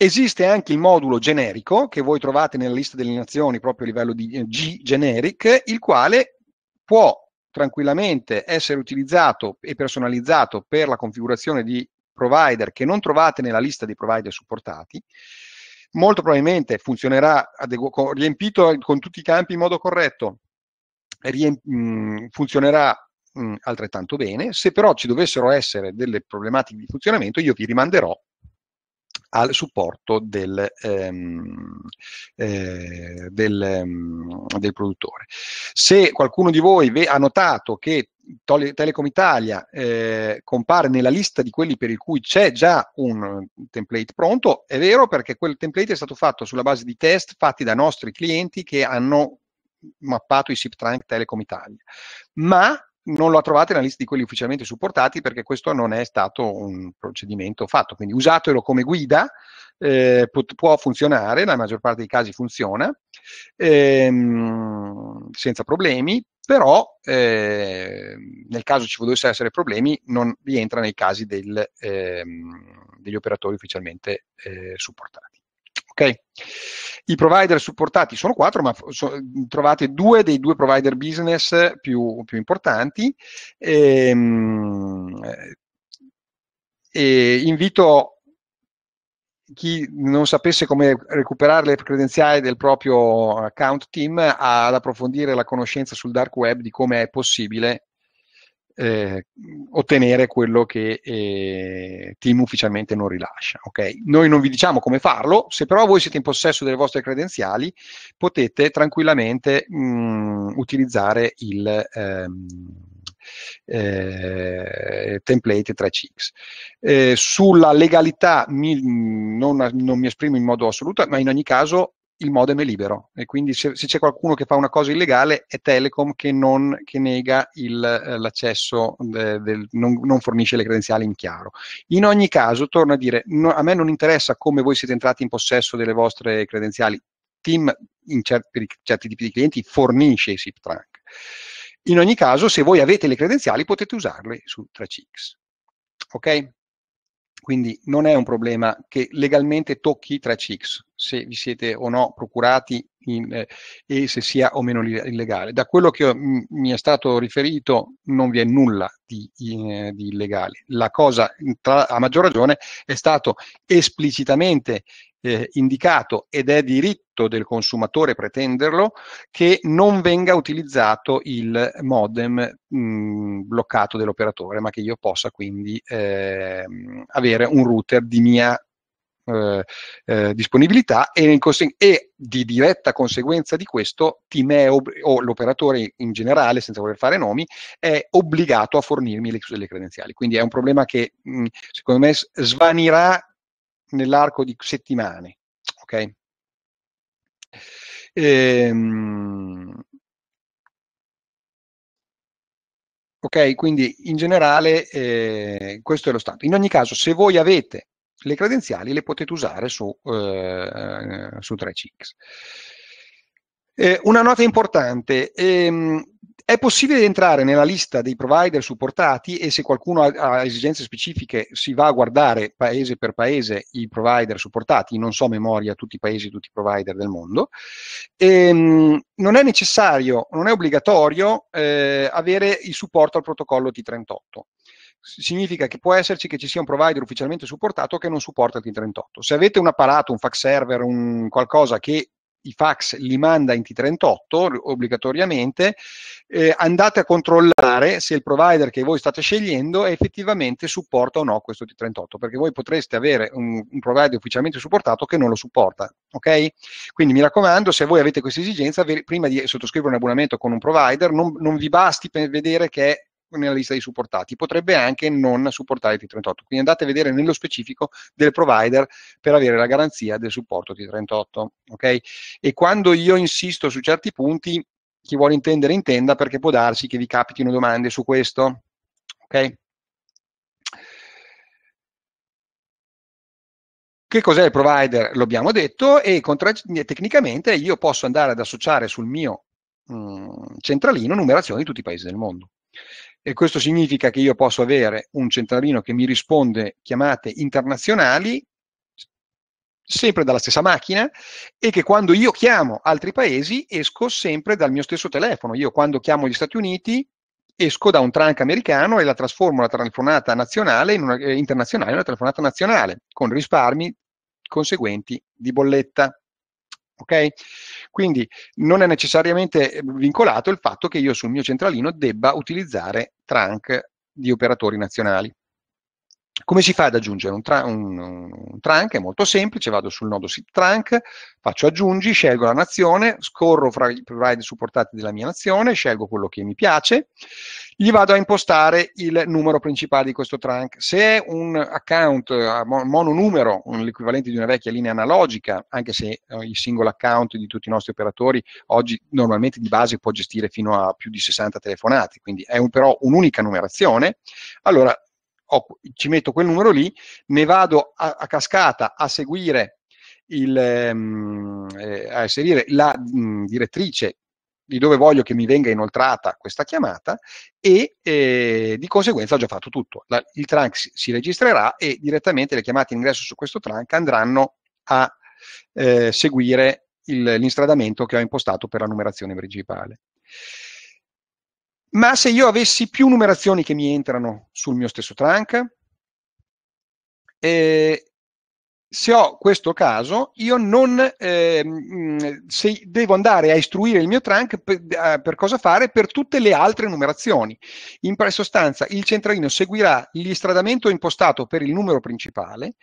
Esiste anche il modulo generico, che voi trovate nella lista delle nazioni proprio a livello di eh, G-Generic, il quale può tranquillamente essere utilizzato e personalizzato per la configurazione di provider che non trovate nella lista dei provider supportati, molto probabilmente funzionerà adegu- riempito con tutti i campi in modo corretto, riemp- mm, funzionerà mh, mm, altrettanto bene. Se però ci dovessero essere delle problematiche di funzionamento, io vi rimanderò al supporto del, ehm, eh, del, ehm, del produttore. Se qualcuno di voi ve- ha notato che Telecom Italia eh, compare nella lista di quelli per i cui c'è già un template pronto, è vero perché quel template è stato fatto sulla base di test fatti da nostri clienti che hanno mappato i SIP Trunk Telecom Italia. Ma non lo trovate nella lista di quelli ufficialmente supportati perché questo non è stato un procedimento fatto, quindi usatelo come guida, eh, può funzionare, nella maggior parte dei casi funziona, ehm, senza problemi, però eh, nel caso ci potessero essere problemi non rientra nei casi del, ehm, degli operatori ufficialmente eh, supportati. Ok? I provider supportati sono quattro, ma so, trovate due dei due provider business più, più importanti. E, ehm, eh, e invito chi non sapesse come recuperare le credenziali del proprio account team ad approfondire la conoscenza sul dark web di come è possibile eh, ottenere quello che eh, Team ufficialmente non rilascia. Okay? Noi non vi diciamo come farlo, se però voi siete in possesso delle vostre credenziali potete tranquillamente mh, mm, utilizzare il... Ehm, eh, template 3CX. Eh, sulla legalità mi, mm, non, non, mi esprimo in modo assoluto, ma in ogni caso il modem è libero e quindi se, se, c'è qualcuno che fa una cosa illegale è Telecom che, non, che nega il, eh, l'accesso, de, del, non, non, fornisce le credenziali in chiaro. In ogni caso, torno a dire, no, a me non interessa come voi siete entrati in possesso delle vostre credenziali, Team cer- per certi tipi di clienti fornisce i SIP trunk. In ogni caso, se voi avete le credenziali potete usarle su 3CX. Ok? Quindi non è un problema che legalmente tocchi 3CX, se vi siete o no procurati in, eh, e se sia o meno illegale. Da quello che mi è stato riferito non vi è nulla di, in, eh, di illegale. La cosa, tra, a maggior ragione, è stato esplicitamente eh, indicato ed è diritto del consumatore pretenderlo che non venga utilizzato il modem mh, mm, bloccato dell'operatore, ma che io possa quindi eh, avere un router di mia eh, eh, disponibilità e, conse- e, di diretta conseguenza di questo Timeo ob- o l'operatore in generale, senza voler fare nomi, è obbligato a fornirmi le, le credenziali. Quindi è un problema che mh, mm, secondo me svanirà nell'arco di settimane. Ok? Ehm, ok, quindi in generale eh, questo è lo stato. In ogni caso, se voi avete le credenziali, le potete usare su, eh, su 3CX. Eh, una nota importante. Ehm, è possibile entrare nella lista dei provider supportati e se qualcuno ha, ha, esigenze specifiche si va a guardare paese per paese i provider supportati, non so memoria tutti i paesi, tutti i provider del mondo. Ehm, non è necessario, non è obbligatorio eh, avere il supporto al protocollo T38 significa che può esserci che ci sia un provider ufficialmente supportato che non supporta il T38. Se avete un apparato, un fax server, un qualcosa che i fax li manda in T38 obbligatoriamente, eh, andate a controllare se il provider che voi state scegliendo effettivamente supporta o no questo T38, perché voi potreste avere un, un, provider ufficialmente supportato che non lo supporta, ok? Quindi mi raccomando, se voi avete questa esigenza, prima di sottoscrivere un abbonamento con un provider, non, non vi basti per vedere che è nella lista di supportati, potrebbe anche non supportare T38. Quindi andate a vedere nello specifico del provider per avere la garanzia del supporto T38. Okay? E quando io insisto su certi punti, chi vuole intendere intenda perché può darsi che vi capitino domande su questo. Okay? Che cos'è il provider? L'abbiamo detto e contra- tecnicamente io posso andare ad associare sul mio mh, mm, centralino numerazioni di tutti i paesi del mondo e questo significa che io posso avere un centralino che mi risponde chiamate internazionali sempre dalla stessa macchina e che quando io chiamo altri paesi esco sempre dal mio stesso telefono. Io quando chiamo gli Stati Uniti esco da un trunk americano e la trasformo la telefonata nazionale in una, eh, internazionale in una telefonata nazionale con risparmi conseguenti di bolletta. Ok? Quindi non è necessariamente eh, vincolato il fatto che io sul mio centralino debba utilizzare trunk di operatori nazionali. Come si fa ad aggiungere un, tra- un, un trunk? È molto semplice, vado sul nodo SIP trunk, faccio aggiungi, scelgo la nazione, scorro fra i provider supportati della mia nazione, scelgo quello che mi piace, gli vado a impostare il numero principale di questo trunk. Se è un account a eh, mononumero, l'equivalente di una vecchia linea analogica, anche se eh, il singolo account di tutti i nostri operatori oggi normalmente di base può gestire fino a più di 60 telefonate, quindi è un, però un'unica numerazione, allora ho, ci metto quel numero lì, ne vado a, a cascata a seguire il, ehm, eh, a inserire la mh, mm, direttrice di dove voglio che mi venga inoltrata questa chiamata e eh, di conseguenza ho già fatto tutto. La, il trunk si, si, registrerà e direttamente le chiamate in ingresso su questo trunk andranno a eh, seguire il, l'instradamento che ho impostato per la numerazione principale ma se io avessi più numerazioni che mi entrano sul mio stesso trunk, eh, se ho questo caso, io non eh, se devo andare a istruire il mio trunk per, eh, per, cosa fare per tutte le altre numerazioni. In sostanza, il centralino seguirà l'istradamento impostato per il numero principale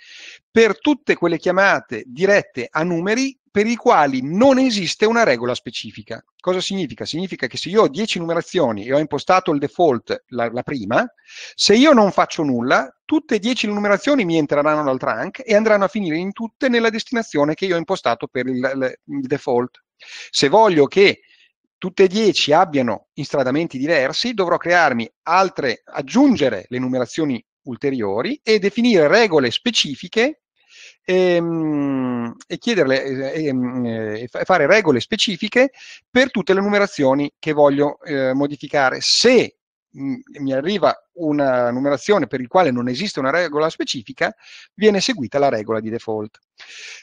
per tutte quelle chiamate dirette a numeri per i quali non esiste una regola specifica. Cosa significa? Significa che se io ho 10 numerazioni e ho impostato il default, la, la prima, se io non faccio nulla, tutte e 10 le numerazioni mi entreranno dal trunk e andranno a finire in tutte nella destinazione che io ho impostato per il, il, default. Se voglio che tutte e 10 abbiano instradamenti diversi, dovrò crearmi altre, aggiungere le numerazioni ulteriori e definire regole specifiche e, ehm, e chiederle eh, ehm, eh, e, e, fare regole specifiche per tutte le numerazioni che voglio eh, modificare. Se Mm, mi arriva una numerazione per il quale non esiste una regola specifica, viene seguita la regola di default.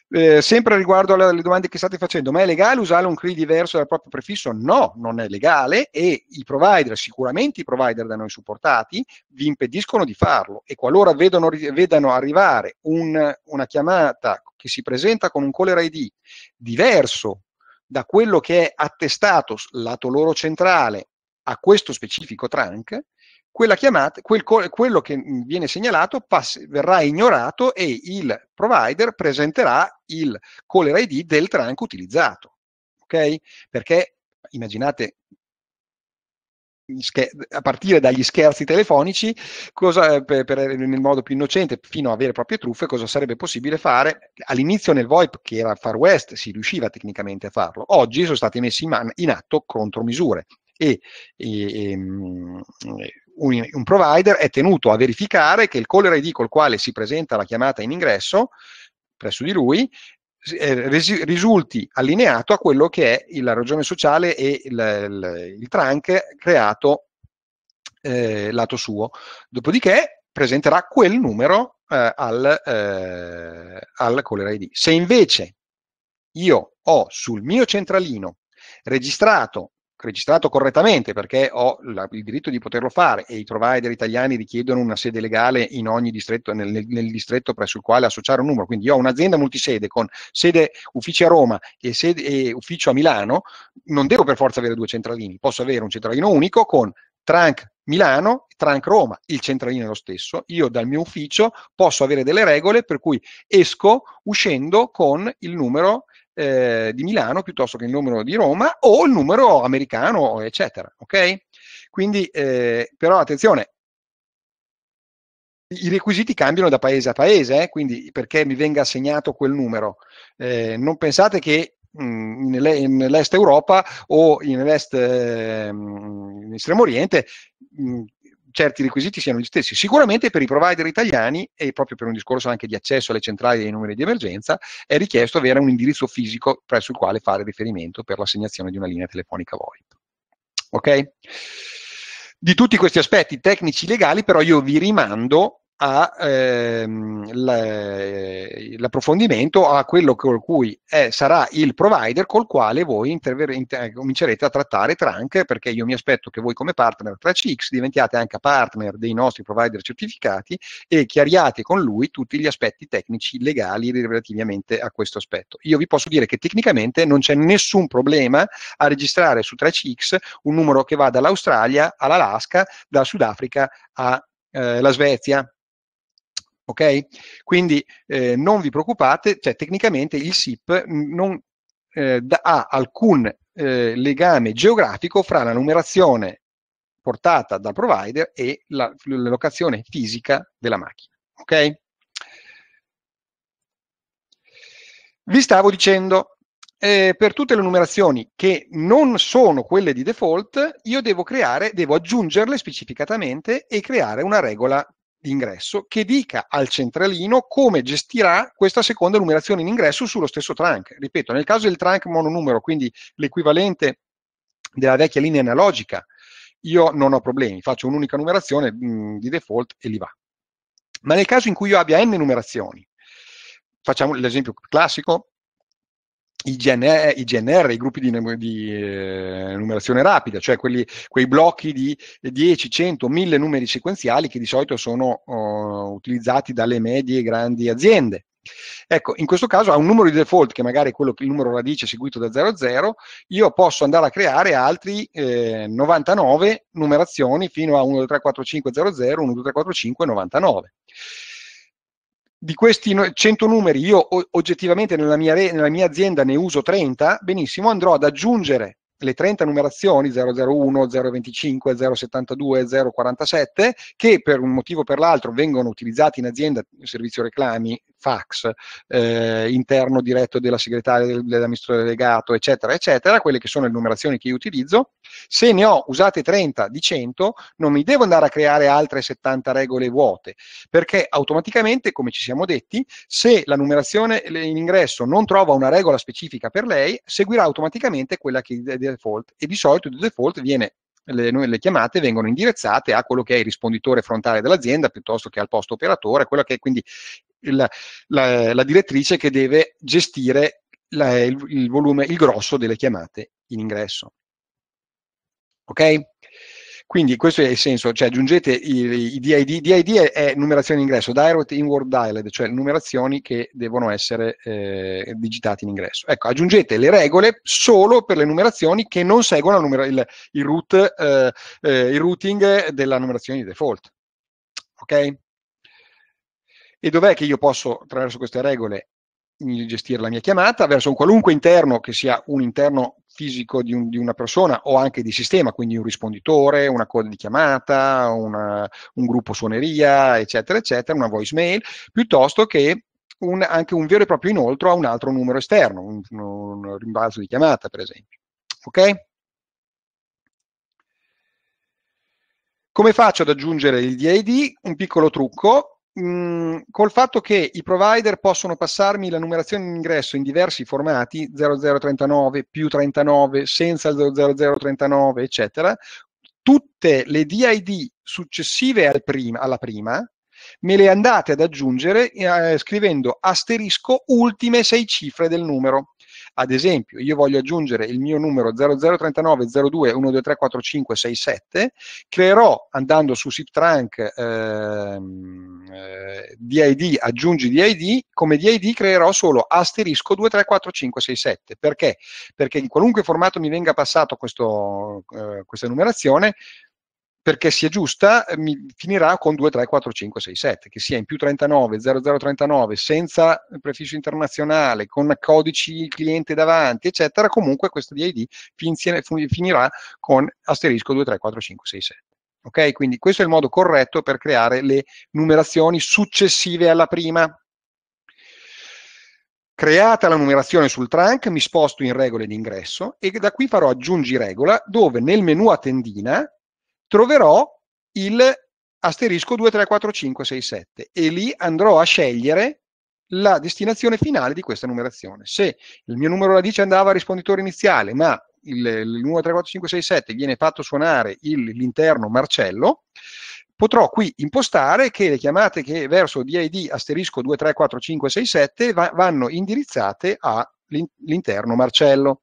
Eh, sempre riguardo alle, alle domande che state facendo, ma è legale usare un CRI diverso dal proprio prefisso? No, non è legale e i provider, sicuramente i provider da noi supportati, vi impediscono di farlo e qualora vedono, vedano arrivare un, una chiamata che si presenta con un caller ID diverso da quello che è attestato lato loro centrale a questo specifico trunk, chiamata, quel, quello che viene segnalato pass- verrà ignorato e il provider presenterà il caller ID del trunk utilizzato. Ok? Perché immaginate a partire dagli scherzi telefonici, cosa, per, per, nel modo più innocente, fino a vere e proprie truffe, cosa sarebbe possibile fare? All'inizio nel VoIP, che era Far West, si riusciva tecnicamente a farlo. Oggi sono state messe in, man- in atto contromisure e, e, e ehm, eh, un, un, provider è tenuto a verificare che il caller ID col quale si presenta la chiamata in ingresso presso di lui eh, risulti allineato a quello che è la ragione sociale e il, il, il trunk creato eh, lato suo. Dopodiché presenterà quel numero eh, al, eh, al caller ID. Se invece io ho sul mio centralino registrato registrato correttamente perché ho la, il diritto di poterlo fare e i provider italiani richiedono una sede legale in ogni distretto, nel, nel, nel, distretto presso il quale associare un numero. Quindi io ho un'azienda multisede con sede uffici a Roma e, sede, e ufficio a Milano, non devo per forza avere due centralini, posso avere un centralino unico con trunk Milano, Trunk Roma, il centralino è lo stesso, io dal mio ufficio posso avere delle regole per cui esco uscendo con il numero eh, di Milano piuttosto che il numero di Roma o il numero americano, eccetera. Ok? Quindi, eh, però attenzione, i requisiti cambiano da paese a paese, eh? quindi perché mi venga assegnato quel numero. Eh, non pensate che mh, mm, nell'est Europa o nell'est eh, in Estremo Oriente mh, mm, certi requisiti siano gli stessi. Sicuramente per i provider italiani, e proprio per un discorso anche di accesso alle centrali dei numeri di emergenza, è richiesto avere un indirizzo fisico presso il quale fare riferimento per l'assegnazione di una linea telefonica VoIP. Ok? Di tutti questi aspetti tecnici legali, però io vi rimando a, ehm, eh, l'approfondimento a quello con cui è, eh, sarà il provider col quale voi interver- inter- eh, comincerete a trattare Trunk, perché io mi aspetto che voi come partner TracX diventiate anche partner dei nostri provider certificati e chiariate con lui tutti gli aspetti tecnici legali relativamente a questo aspetto. Io vi posso dire che tecnicamente non c'è nessun problema a registrare su TracX un numero che va dall'Australia all'Alaska, dal Sudafrica alla eh, Svezia, Ok? Quindi eh, non vi preoccupate, cioè tecnicamente il SIP non eh, ha alcun eh, legame geografico fra la numerazione portata dal provider e la, la locazione fisica della macchina. Ok? Vi stavo dicendo, eh, per tutte le numerazioni che non sono quelle di default, io devo creare, devo aggiungerle specificatamente e creare una regola di ingresso che dica al centralino come gestirà questa seconda numerazione in ingresso sullo stesso trunk. Ripeto, nel caso del trunk mononumero, quindi l'equivalente della vecchia linea analogica, io non ho problemi, faccio un'unica numerazione mh, mm, di default e li va. Ma nel caso in cui io abbia n numerazioni, facciamo l'esempio classico, i GNR, i, GNR, i gruppi di, di eh, numerazione rapida, cioè quelli, quei blocchi di 10, 100, 1000 numeri sequenziali che di solito sono oh, utilizzati dalle medie e grandi aziende. Ecco, in questo caso ha un numero di default, che magari è quello, che il numero radice seguito da 00, io posso andare a creare altri eh, 99 numerazioni fino a 1, 2, 00, 1, 99 di questi 100 numeri io oggettivamente nella mia, nella mia, azienda ne uso 30, benissimo, andrò ad aggiungere le 30 numerazioni 001, 025, 072, 047 che per un motivo o per l'altro vengono utilizzati in azienda, servizio reclami, fax, eh, interno diretto della segretaria del, dell'amministratore delegato, eccetera, eccetera, quelle che sono le numerazioni che io utilizzo. Se ne ho usate 30 di 100, non mi devo andare a creare altre 70 regole vuote, perché automaticamente, come ci siamo detti, se la numerazione in ingresso non trova una regola specifica per lei, seguirà automaticamente quella che è di default e di solito di default viene le, le, chiamate vengono indirizzate a quello che è il risponditore frontale dell'azienda piuttosto che al posto operatore, quello che è quindi il, la, la, direttrice che deve gestire la, il, il volume, il grosso delle chiamate in ingresso. Ok? Quindi questo è il senso, cioè aggiungete i, i DID, DID è, è numerazione in ingresso, direct inward dialed, cioè numerazioni che devono essere eh, digitate in ingresso. Ecco, aggiungete le regole solo per le numerazioni che non seguono il, il, il, root, eh, eh, il routing della numerazione di default. Ok? E dov'è che io posso, attraverso queste regole, gestire la mia chiamata verso un qualunque interno, che sia un interno fisico di, un, di una persona o anche di sistema, quindi un risponditore, una coda di chiamata, una, un gruppo suoneria, eccetera, eccetera, una voicemail, piuttosto che un, anche un vero e proprio inoltro a un altro numero esterno, un, un rimbalzo di chiamata, per esempio. Ok? Come faccio ad aggiungere il DID? Un piccolo trucco Mm, col fatto che i provider possono passarmi la numerazione in ingresso in diversi formati, 0039, più 39, senza 00039, eccetera, tutte le DID successive al prima, alla prima me le andate ad aggiungere eh, scrivendo asterisco ultime sei cifre del numero. Ad esempio, io voglio aggiungere il mio numero 0039021234567 creerò andando su SipTrank ehm, eh, DID, aggiungi DID, come DID creerò solo asterisco 234567. Perché? Perché in qualunque formato mi venga passato questo, eh, questa numerazione, perché sia giusta, eh, finirà con 2, 3, 4, 5, 6, 7, che sia in più 39, 0039, senza prefisso internazionale, con codici cliente davanti, eccetera, comunque questo DID finirà con asterisco 2, 3, 4, 5, 6, 7. Ok? Quindi questo è il modo corretto per creare le numerazioni successive alla prima. Creata la numerazione sul trunk, mi sposto in regole d'ingresso e da qui farò aggiungi regola dove nel menu a tendina troverò il asterisco 234567 e lì andrò a scegliere la destinazione finale di questa numerazione. Se il mio numero radice andava al risponditore iniziale, ma il, il numero 34567 viene fatto suonare il, l'interno Marcello, potrò qui impostare che le chiamate che verso DID asterisco 234567 va, vanno indirizzate all'interno Marcello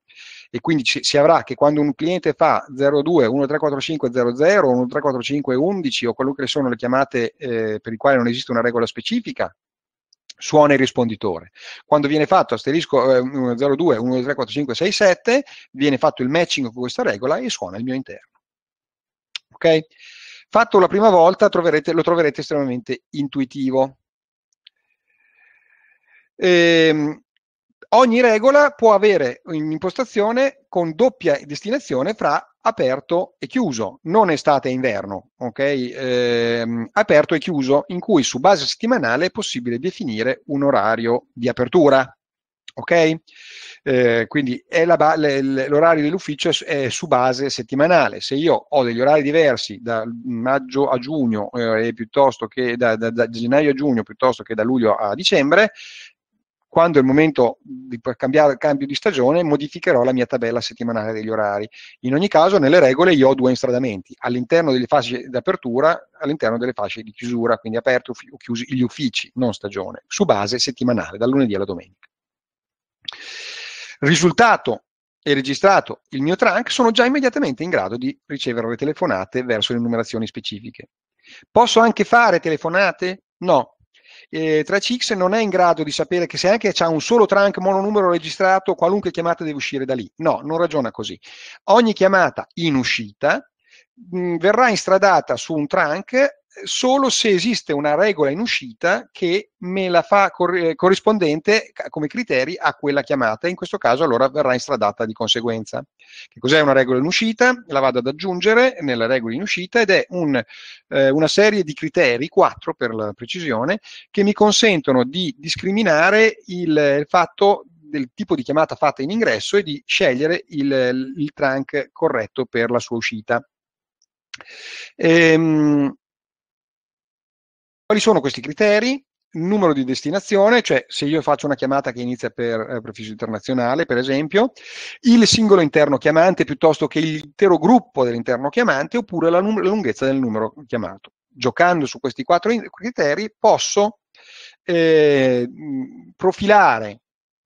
e quindi ci, si avrà che quando un cliente fa 02, 1345 00, 1345 11 o qualunque sono le chiamate eh, per il quale non esiste una regola specifica, suona il risponditore. Quando viene fatto asterisco eh, 02, 1345 67, viene fatto il matching con questa regola e suona il mio interno. Ok? Fatto la prima volta troverete, lo troverete estremamente intuitivo. Ehm, ogni regola può avere un'impostazione con doppia destinazione fra aperto e chiuso, non estate e inverno, ok? Eh, aperto e chiuso, in cui su base settimanale è possibile definire un orario di apertura, ok? Eh, quindi ba- l- l'orario dell'ufficio è su base settimanale. Se io ho degli orari diversi da maggio a giugno, eh, piuttosto che da, da, da, gennaio a giugno, piuttosto che da luglio a dicembre, quando è il momento di, cambiare il cambio di stagione, modificherò la mia tabella settimanale degli orari. In ogni caso, nelle regole io ho due instradamenti, all'interno delle fasce di apertura, all'interno delle fasce di chiusura, quindi aperto o chiusi gli uffici, non stagione, su base settimanale, dal lunedì alla domenica. Risultato e registrato il mio trunk, sono già immediatamente in grado di ricevere le telefonate verso le numerazioni specifiche. Posso anche fare telefonate? No, eh, 3CX non è in grado di sapere che se anche c'è un solo trunk mononumero registrato, qualunque chiamata deve uscire da lì. No, non ragiona così. Ogni chiamata in uscita mh, verrà instradata su un trunk solo se esiste una regola in uscita che me la fa cor- corrispondente come criteri a quella chiamata, in questo caso allora verrà instradata di conseguenza. Che cos'è una regola in uscita? La vado ad aggiungere nella regola in uscita ed è un, eh, una serie di criteri, quattro per la precisione, che mi consentono di discriminare il, il fatto del tipo di chiamata fatta in ingresso e di scegliere il, il trunk corretto per la sua uscita. Ehm, quali sono questi criteri? numero di destinazione, cioè se io faccio una chiamata che inizia per eh, prefisso internazionale, per esempio, il singolo interno chiamante piuttosto che l'intero gruppo dell'interno chiamante oppure la, num- la lunghezza del numero chiamato. Giocando su questi quattro in- criteri posso eh, profilare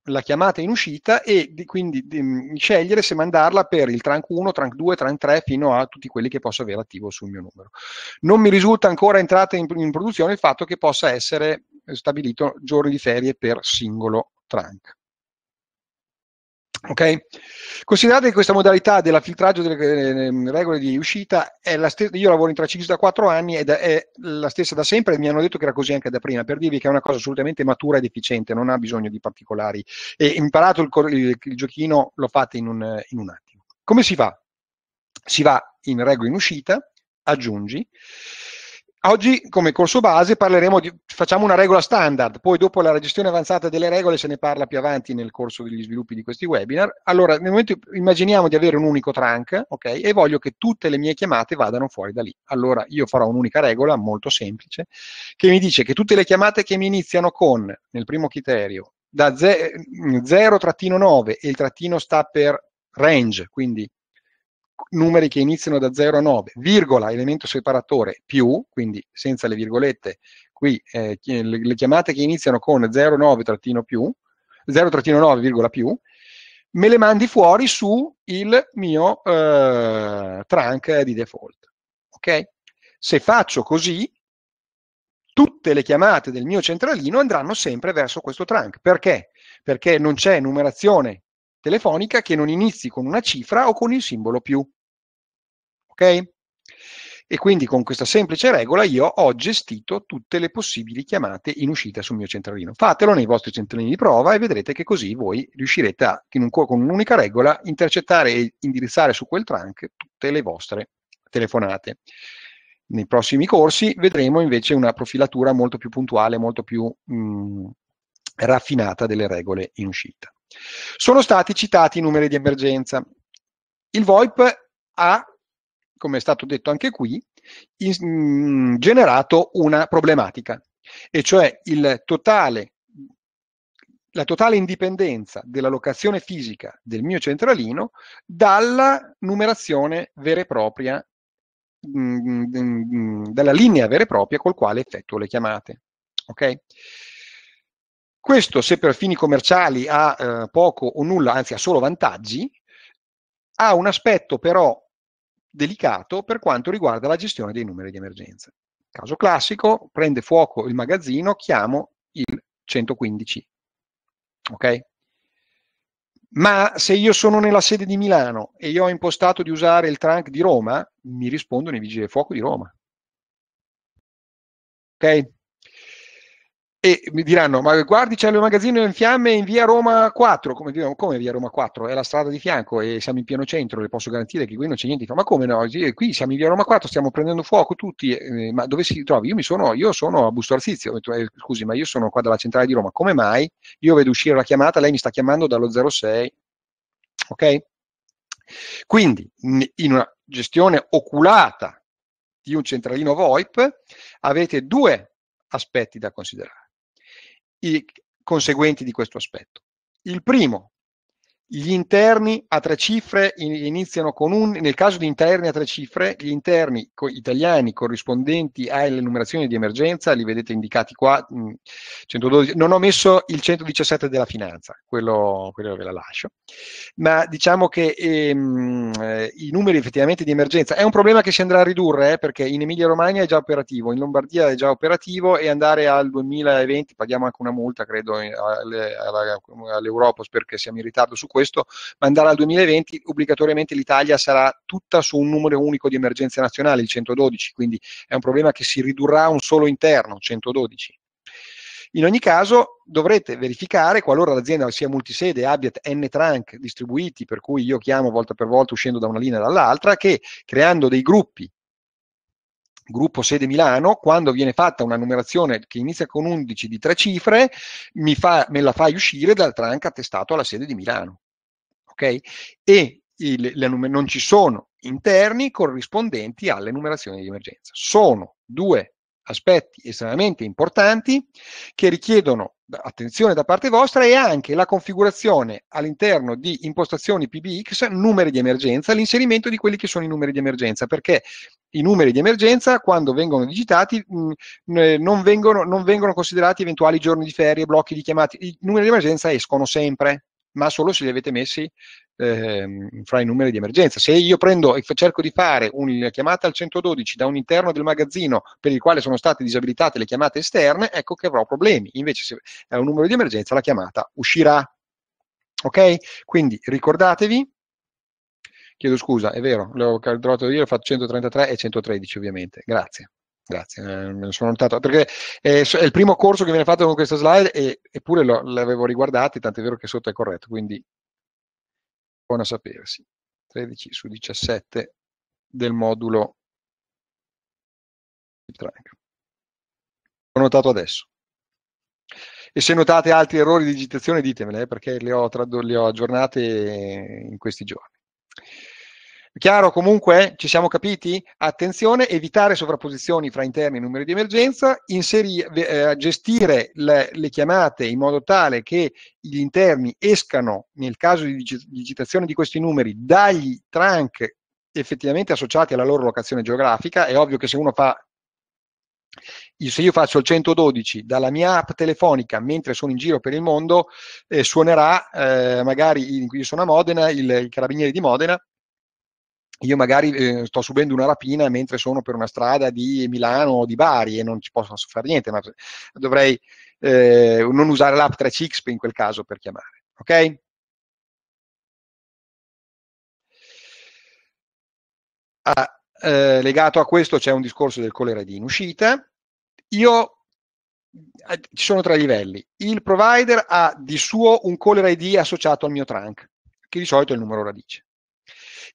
la chiamata in uscita e di, quindi di, mm, scegliere se mandarla per il trunk 1, trunk 2, trunk 3 fino a tutti quelli che posso avere attivo sul mio numero. Non mi risulta ancora entrata in, in produzione il fatto che possa essere stabilito giorni di ferie per singolo trunk. Ok? Considerate che questa modalità della filtraggio delle ehm, regole di uscita è la stessa, io lavoro in Tracis da 4 anni ed è la stessa da sempre, mi hanno detto che era così anche da prima, per dirvi che è una cosa assolutamente matura ed efficiente, non ha bisogno di particolari. E imparato il, il, il giochino, lo fate in un, in un attimo. Come si fa? Si va in regola in uscita, aggiungi, Oggi come corso base parleremo di, facciamo una regola standard, poi dopo la gestione avanzata delle regole se ne parla più avanti nel corso degli sviluppi di questi webinar. Allora, nel momento immaginiamo di avere un unico trunk, ok? E voglio che tutte le mie chiamate vadano fuori da lì. Allora, io farò un'unica regola molto semplice che mi dice che tutte le chiamate che mi iniziano con nel primo criterio da 0-9 e il trattino sta per range, quindi numeri che iniziano da 0 a 9, virgola, elemento separatore, più, quindi senza le virgolette, qui eh, le chiamate che iniziano con 0,9 9, più, 0, virgola più, me le mandi fuori su il mio eh, trunk eh, di default. Ok? Se faccio così, tutte le chiamate del mio centralino andranno sempre verso questo trunk. Perché? Perché non c'è numerazione telefonica che non inizi con una cifra o con il simbolo più. Ok? E quindi con questa semplice regola io ho gestito tutte le possibili chiamate in uscita sul mio centralino. Fatelo nei vostri centralini di prova e vedrete che così voi riuscirete a, un, con un'unica regola, intercettare e indirizzare su quel trunk tutte le vostre telefonate. Nei prossimi corsi vedremo invece una profilatura molto più puntuale, molto più mh, raffinata delle regole in uscita. Sono stati citati i numeri di emergenza. Il VoIP ha, come è stato detto anche qui, in, mm, generato una problematica, e cioè totale, la totale indipendenza della locazione fisica del mio centralino dalla numerazione vera e propria, mh, mm, mh, mm, dalla linea vera e propria col quale effettuo le chiamate. Okay? Questo, se per fini commerciali ha eh, poco o nulla, anzi ha solo vantaggi, ha un aspetto però delicato per quanto riguarda la gestione dei numeri di emergenza. Caso classico, prende fuoco il magazzino, chiamo il 115. Ok? Ma se io sono nella sede di Milano e io ho impostato di usare il trunk di Roma, mi rispondono i vigili del fuoco di Roma. Ok? e mi diranno, ma guardi c'è il magazzino in fiamme in via Roma 4, come, come via Roma 4? È la strada di fianco e siamo in pieno centro, le posso garantire che qui non c'è niente, ma come no? Qui siamo in via Roma 4, stiamo prendendo fuoco tutti, eh, ma dove si trovi? Io, sono, io sono, a Busto Arsizio, detto, eh, scusi, ma io sono qua dalla centrale di Roma, come mai? Io vedo uscire la chiamata, lei mi sta chiamando dallo 06, ok? Quindi in una gestione oculata di un centralino VoIP avete due aspetti da considerare conseguenti di questo aspetto. Il primo gli interni a tre cifre iniziano con un, nel caso di interni a tre cifre, gli interni italiani corrispondenti alle numerazioni di emergenza, li vedete indicati qua, 112, mm, non ho messo il 117 della finanza, quello, quello ve la lascio, ma diciamo che ehm, eh, i numeri effettivamente di emergenza, è un problema che si andrà a ridurre eh, perché in Emilia Romagna è già operativo, in Lombardia è già operativo e andare al 2020 paghiamo anche una multa credo all'Europos perché siamo in ritardo su questo, ma andare al 2020 obbligatoriamente l'Italia sarà tutta su un numero unico di emergenza nazionale, il 112, quindi è un problema che si ridurrà a un solo interno, 112. In ogni caso dovrete verificare qualora l'azienda sia multisede, e abbia n trunk distribuiti, per cui io chiamo volta per volta uscendo da una linea e dall'altra, che creando dei gruppi gruppo sede Milano, quando viene fatta una numerazione che inizia con 11 di tre cifre, fa, me la fai uscire dal trunk attestato alla sede di Milano ok? E il, numer- non ci sono interni corrispondenti alle numerazioni di emergenza. Sono due aspetti estremamente importanti che richiedono attenzione da parte vostra e anche la configurazione all'interno di impostazioni PBX, numeri di emergenza, l'inserimento di quelli che sono i numeri di emergenza, perché i numeri di emergenza quando vengono digitati mh, mm, non, vengono, non vengono considerati eventuali giorni di ferie, blocchi di chiamate, i numeri di emergenza escono sempre, ma solo se li avete messi ehm, fra i numeri di emergenza. Se io prendo e cerco di fare una chiamata al 112 da un interno del magazzino per il quale sono state disabilitate le chiamate esterne, ecco che avrò problemi. Invece se è un numero di emergenza la chiamata uscirà. Ok? Quindi ricordatevi chiedo scusa, è vero, l'ho trovato io, ho fatto 133 e 113 ovviamente, grazie. Grazie, eh, me lo sono notato, perché eh, è, il primo corso che viene fatto con questa slide e, eppure lo, l'avevo riguardato, tant'è vero che sotto è corretto, quindi buono a sapersi. 13 su 17 del modulo Ho notato adesso. E se notate altri errori di digitazione ditemele, eh, perché li ho, trad- ho aggiornate in questi giorni. Chiaro comunque? Ci siamo capiti? Attenzione, evitare sovrapposizioni fra interni e numeri di emergenza, inseri, eh, gestire le, le, chiamate in modo tale che gli interni escano, nel caso di digitazione di questi numeri, dagli trunk effettivamente associati alla loro locazione geografica. È ovvio che se uno fa se io faccio il 112 dalla mia app telefonica mentre sono in giro per il mondo, eh, suonerà eh, magari in, io sono a Modena, il, i carabinieri di Modena io magari eh, sto subendo una rapina mentre sono per una strada di Milano o di Bari e non ci posso fare niente, ma dovrei eh, non usare l'app 3CX in quel caso per chiamare. Ok? Ah, eh, legato a questo c'è un discorso del colera di in uscita. Io eh, ci sono tre livelli. Il provider ha di suo un caller ID associato al mio trunk, che di solito è il numero radice.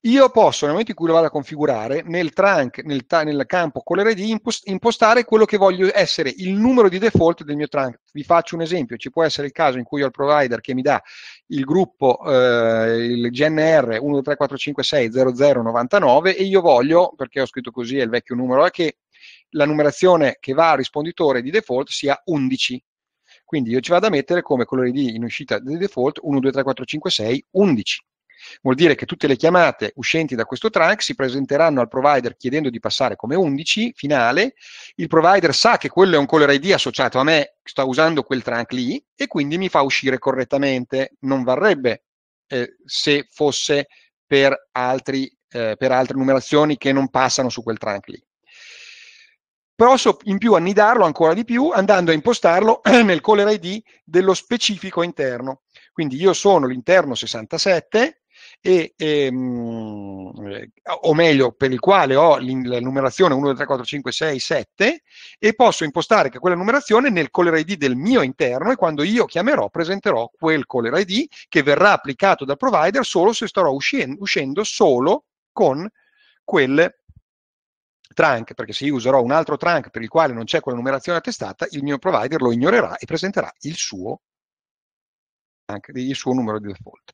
Io posso, nel momento in cui lo vado a configurare, nel trunk, nel, ta- nel campo colore di impost- impostare quello che voglio essere il numero di default del mio trunk. Vi faccio un esempio, ci può essere il caso in cui ho il provider che mi dà il gruppo, eh, il GNR 12345600099 e io voglio, perché ho scritto così è il vecchio numero, che la numerazione che va al risponditore di default sia 11. Quindi io ci vado a mettere come colore di in uscita di default 123456 11. Vuol dire che tutte le chiamate uscenti da questo trunk si presenteranno al provider chiedendo di passare come 11 finale, il provider sa che quello è un caller ID associato a me, sta usando quel trunk lì e quindi mi fa uscire correttamente, non varrebbe eh, se fosse per, altri, eh, per altre numerazioni che non passano su quel trunk lì posso in più annidarlo ancora di più andando a impostarlo nel caller ID dello specifico interno. Quindi io sono l'interno 67 e, ehm, eh, o meglio per il quale ho la numerazione 1, 2, 3, 4, 5, 6, 7 e posso impostare che quella numerazione nel caller ID del mio interno e quando io chiamerò presenterò quel caller ID che verrà applicato dal provider solo se starò uscendo, uscendo solo con quel trunk, perché se io userò un altro trunk per il quale non c'è quella numerazione attestata, il mio provider lo ignorerà e presenterà il suo, il suo numero di default.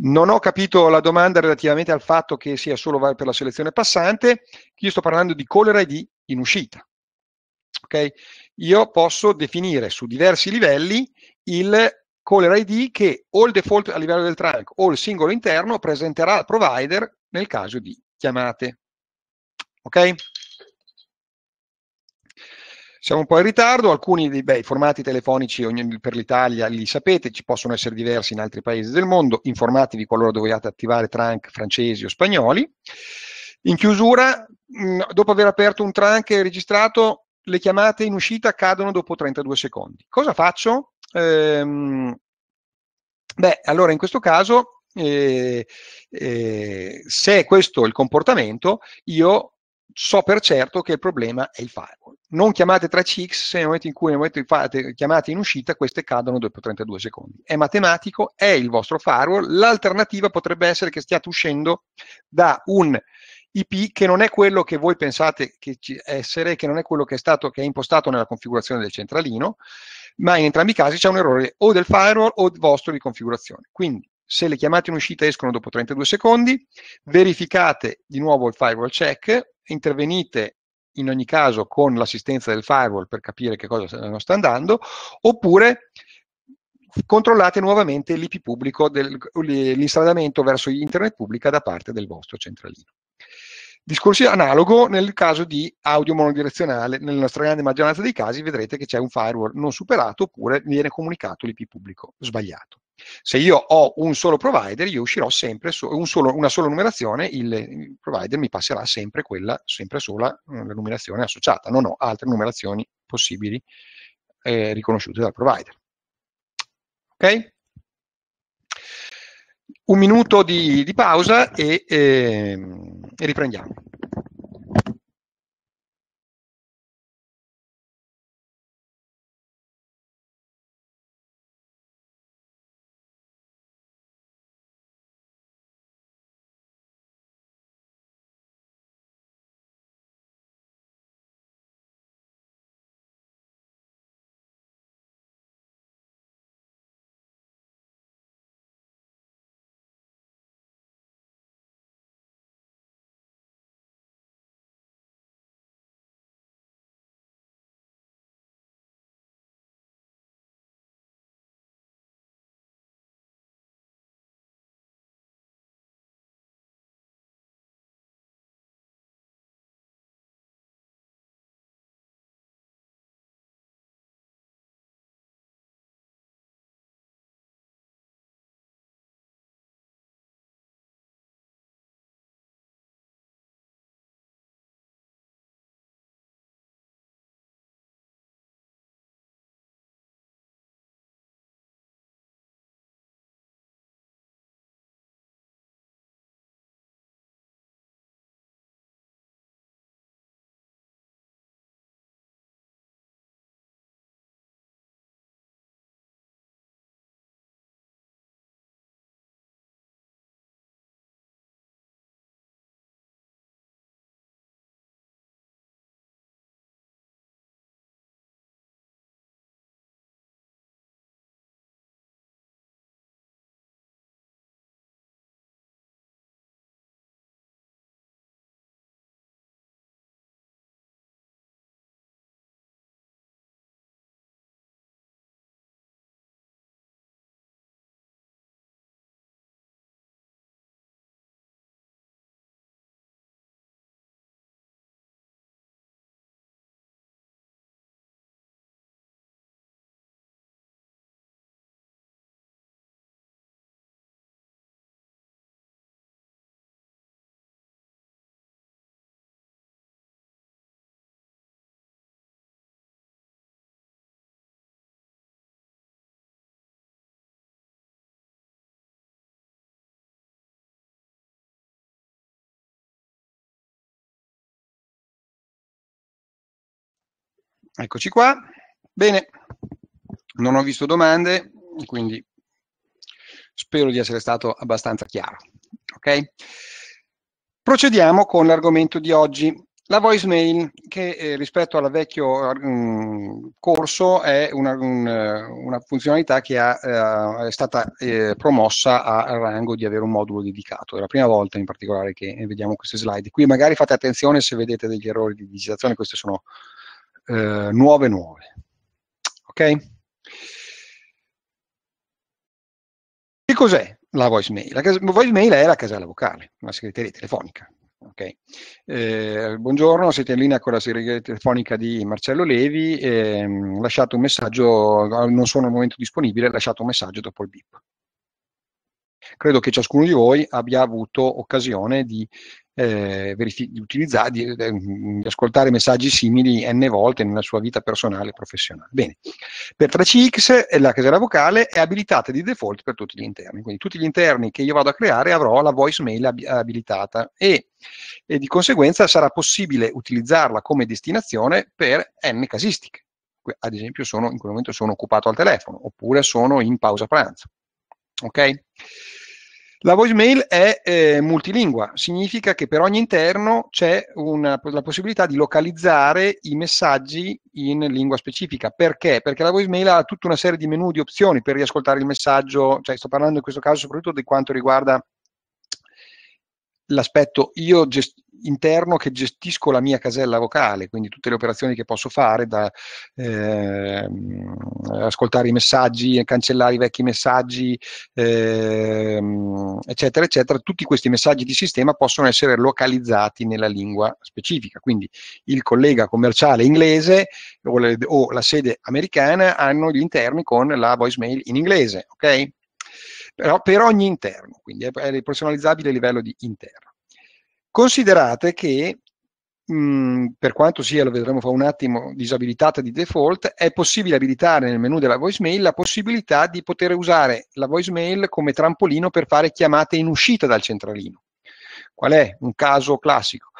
Non ho capito la domanda relativamente al fatto che sia solo per la selezione passante, io sto parlando di caller ID in uscita. Okay? Io posso definire su diversi livelli il caller ID che o il default a livello del trunk o il singolo interno presenterà al provider nel caso di chiamate. Ok? Siamo un po' in ritardo, alcuni dei beh, formati telefonici per l'Italia li sapete, ci possono essere diversi in altri paesi del mondo, informatevi qualora dovete attivare trunk francesi o spagnoli. In chiusura, mm, dopo aver aperto un trunk e registrato, le chiamate in uscita cadono dopo 32 secondi. Cosa faccio? Ehm, beh, allora in questo caso, eh, eh, se questo è il comportamento, io so per certo che il problema è il firewall. Non chiamate 3CX se nel momento in cui fate, chiamate in uscita queste cadono dopo 32 secondi. È matematico, è il vostro firewall. L'alternativa potrebbe essere che stiate uscendo da un IP che non è quello che voi pensate che essere, che non è quello che è, stato, che è impostato nella configurazione del centralino, ma in entrambi i casi c'è un errore o del firewall o vostro di configurazione. Quindi se le chiamate in uscita escono dopo 32 secondi, verificate di nuovo il firewall check, intervenite in ogni caso con l'assistenza del firewall per capire che cosa non sta andando, oppure controllate nuovamente l'IP pubblico, del, l'instradamento verso internet pubblica da parte del vostro centralino. Discorso analogo nel caso di audio monodirezionale, nella stragrande maggioranza dei casi vedrete che c'è un firewall non superato oppure viene comunicato l'IP pubblico sbagliato. Se io ho un solo provider, io uscirò sempre su un solo, una sola numerazione, il provider mi passerà sempre quella, sempre sola eh, la numerazione associata, non ho altre numerazioni possibili eh, riconosciute dal provider. Ok? Un minuto di, di pausa e, eh, e riprendiamo. Eccoci qua. Bene, non ho visto domande, quindi spero di essere stato abbastanza chiaro. Okay? Procediamo con l'argomento di oggi. La voicemail, che eh, rispetto al vecchio mh, mm, corso è una, un, eh, una, funzionalità che ha, eh, è stata eh, promossa al rango di avere un modulo dedicato. È la prima volta in particolare che vediamo queste slide. Qui magari fate attenzione se vedete degli errori di digitazione, queste sono eh, nuove nuove. Ok? Che cos'è la voicemail? La cas- voicemail è la casella vocale, la segreteria telefonica. Okay. Eh, buongiorno, siete in linea con la segreteria telefonica di Marcello Levi. Eh, lasciate un messaggio, ah, non sono al momento disponibile, lasciate un messaggio dopo il bip. Credo che ciascuno di voi abbia avuto occasione di eh, verifi- utilizzati, eh, eh, di ascoltare messaggi simili n volte nella sua vita personale e professionale. Bene, per 3CX eh, la casella vocale è abilitata di default per tutti gli interni, quindi tutti gli interni che io vado a creare avrò la voicemail ab- abilitata e, e di conseguenza sarà possibile utilizzarla come destinazione per n casistiche. Ad esempio, sono, in quel momento sono occupato al telefono oppure sono in pausa pranzo. Ok? La voicemail è eh, multilingua, significa che per ogni interno c'è una, la possibilità di localizzare i messaggi in lingua specifica. Perché? Perché la voicemail ha tutta una serie di menu di opzioni per riascoltare il messaggio, cioè sto parlando in questo caso soprattutto di quanto riguarda l'aspetto io gest- interno che gestisco la mia casella vocale, quindi tutte le operazioni che posso fare, da eh, ascoltare i messaggi, cancellare i vecchi messaggi, eh, eccetera, eccetera, tutti questi messaggi di sistema possono essere localizzati nella lingua specifica. Quindi il collega commerciale inglese o, le, o la sede americana hanno gli interni con la voicemail in inglese, ok? però per ogni interno, quindi è personalizzabile a livello di interno. Considerate che, per quanto sia, lo vedremo fra un attimo, disabilitata di default, è possibile abilitare nel menu della voicemail la possibilità di poter usare la voicemail come trampolino per fare chiamate in uscita dal centralino. Qual è un caso classico?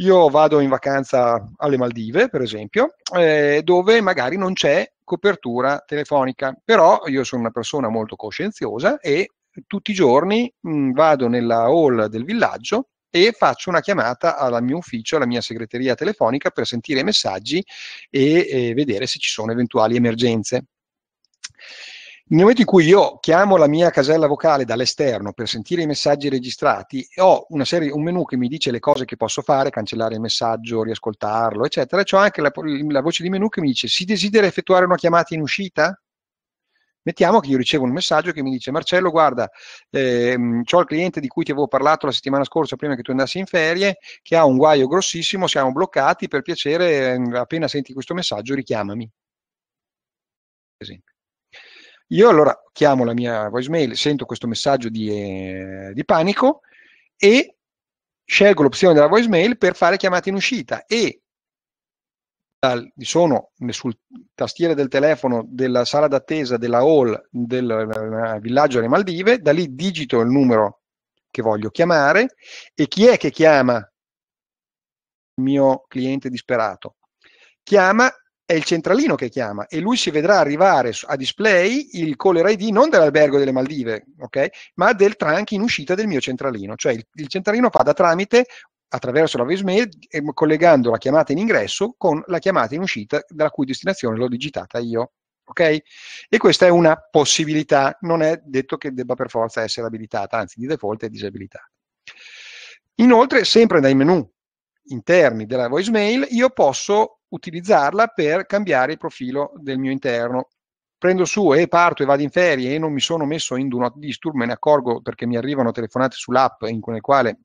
Io vado in vacanza alle Maldive, per esempio, eh, dove magari non c'è copertura telefonica. Però io sono una persona molto coscienziosa e tutti i giorni mh, mm, vado nella hall del villaggio e faccio una chiamata al mio ufficio, alla mia segreteria telefonica per sentire i messaggi e, e vedere se ci sono eventuali emergenze. Nel momento in cui io chiamo la mia casella vocale dall'esterno per sentire i messaggi registrati, ho serie, un menu che mi dice le cose che posso fare, cancellare il messaggio, riascoltarlo, eccetera, e ho anche la, la voce di menu che mi dice si desidera effettuare una chiamata in uscita? Mettiamo che io ricevo un messaggio che mi dice Marcello guarda, ehm, ho il cliente di cui ti avevo parlato la settimana scorsa prima che tu andassi in ferie, che ha un guaio grossissimo, siamo bloccati, per piacere ehm, appena senti questo messaggio richiamami. Esempio. Io allora chiamo la mia voicemail, sento questo messaggio di, eh, di panico e scelgo l'opzione della voicemail per fare chiamate in uscita e dal, sono sul tastiere del telefono della sala d'attesa della hall del eh, villaggio delle Maldive, da lì digito il numero che voglio chiamare e chi è che chiama il mio cliente disperato? Chiama è il centralino che chiama e lui si vedrà arrivare a display il caller ID non dell'albergo delle Maldive, okay? ma del trunk in uscita del mio centralino. Cioè il, il centralino fa da tramite attraverso la VSME collegando la chiamata in ingresso con la chiamata in uscita dalla cui destinazione l'ho digitata io. Okay? E questa è una possibilità, non è detto che debba per forza essere abilitata, anzi di default è disabilitata. Inoltre, sempre dai menu interni della voicemail, io posso utilizzarla per cambiare il profilo del mio interno. Prendo su e parto e vado in ferie e non mi sono messo in do not disturb, me ne accorgo perché mi arrivano telefonate sull'app in con le quali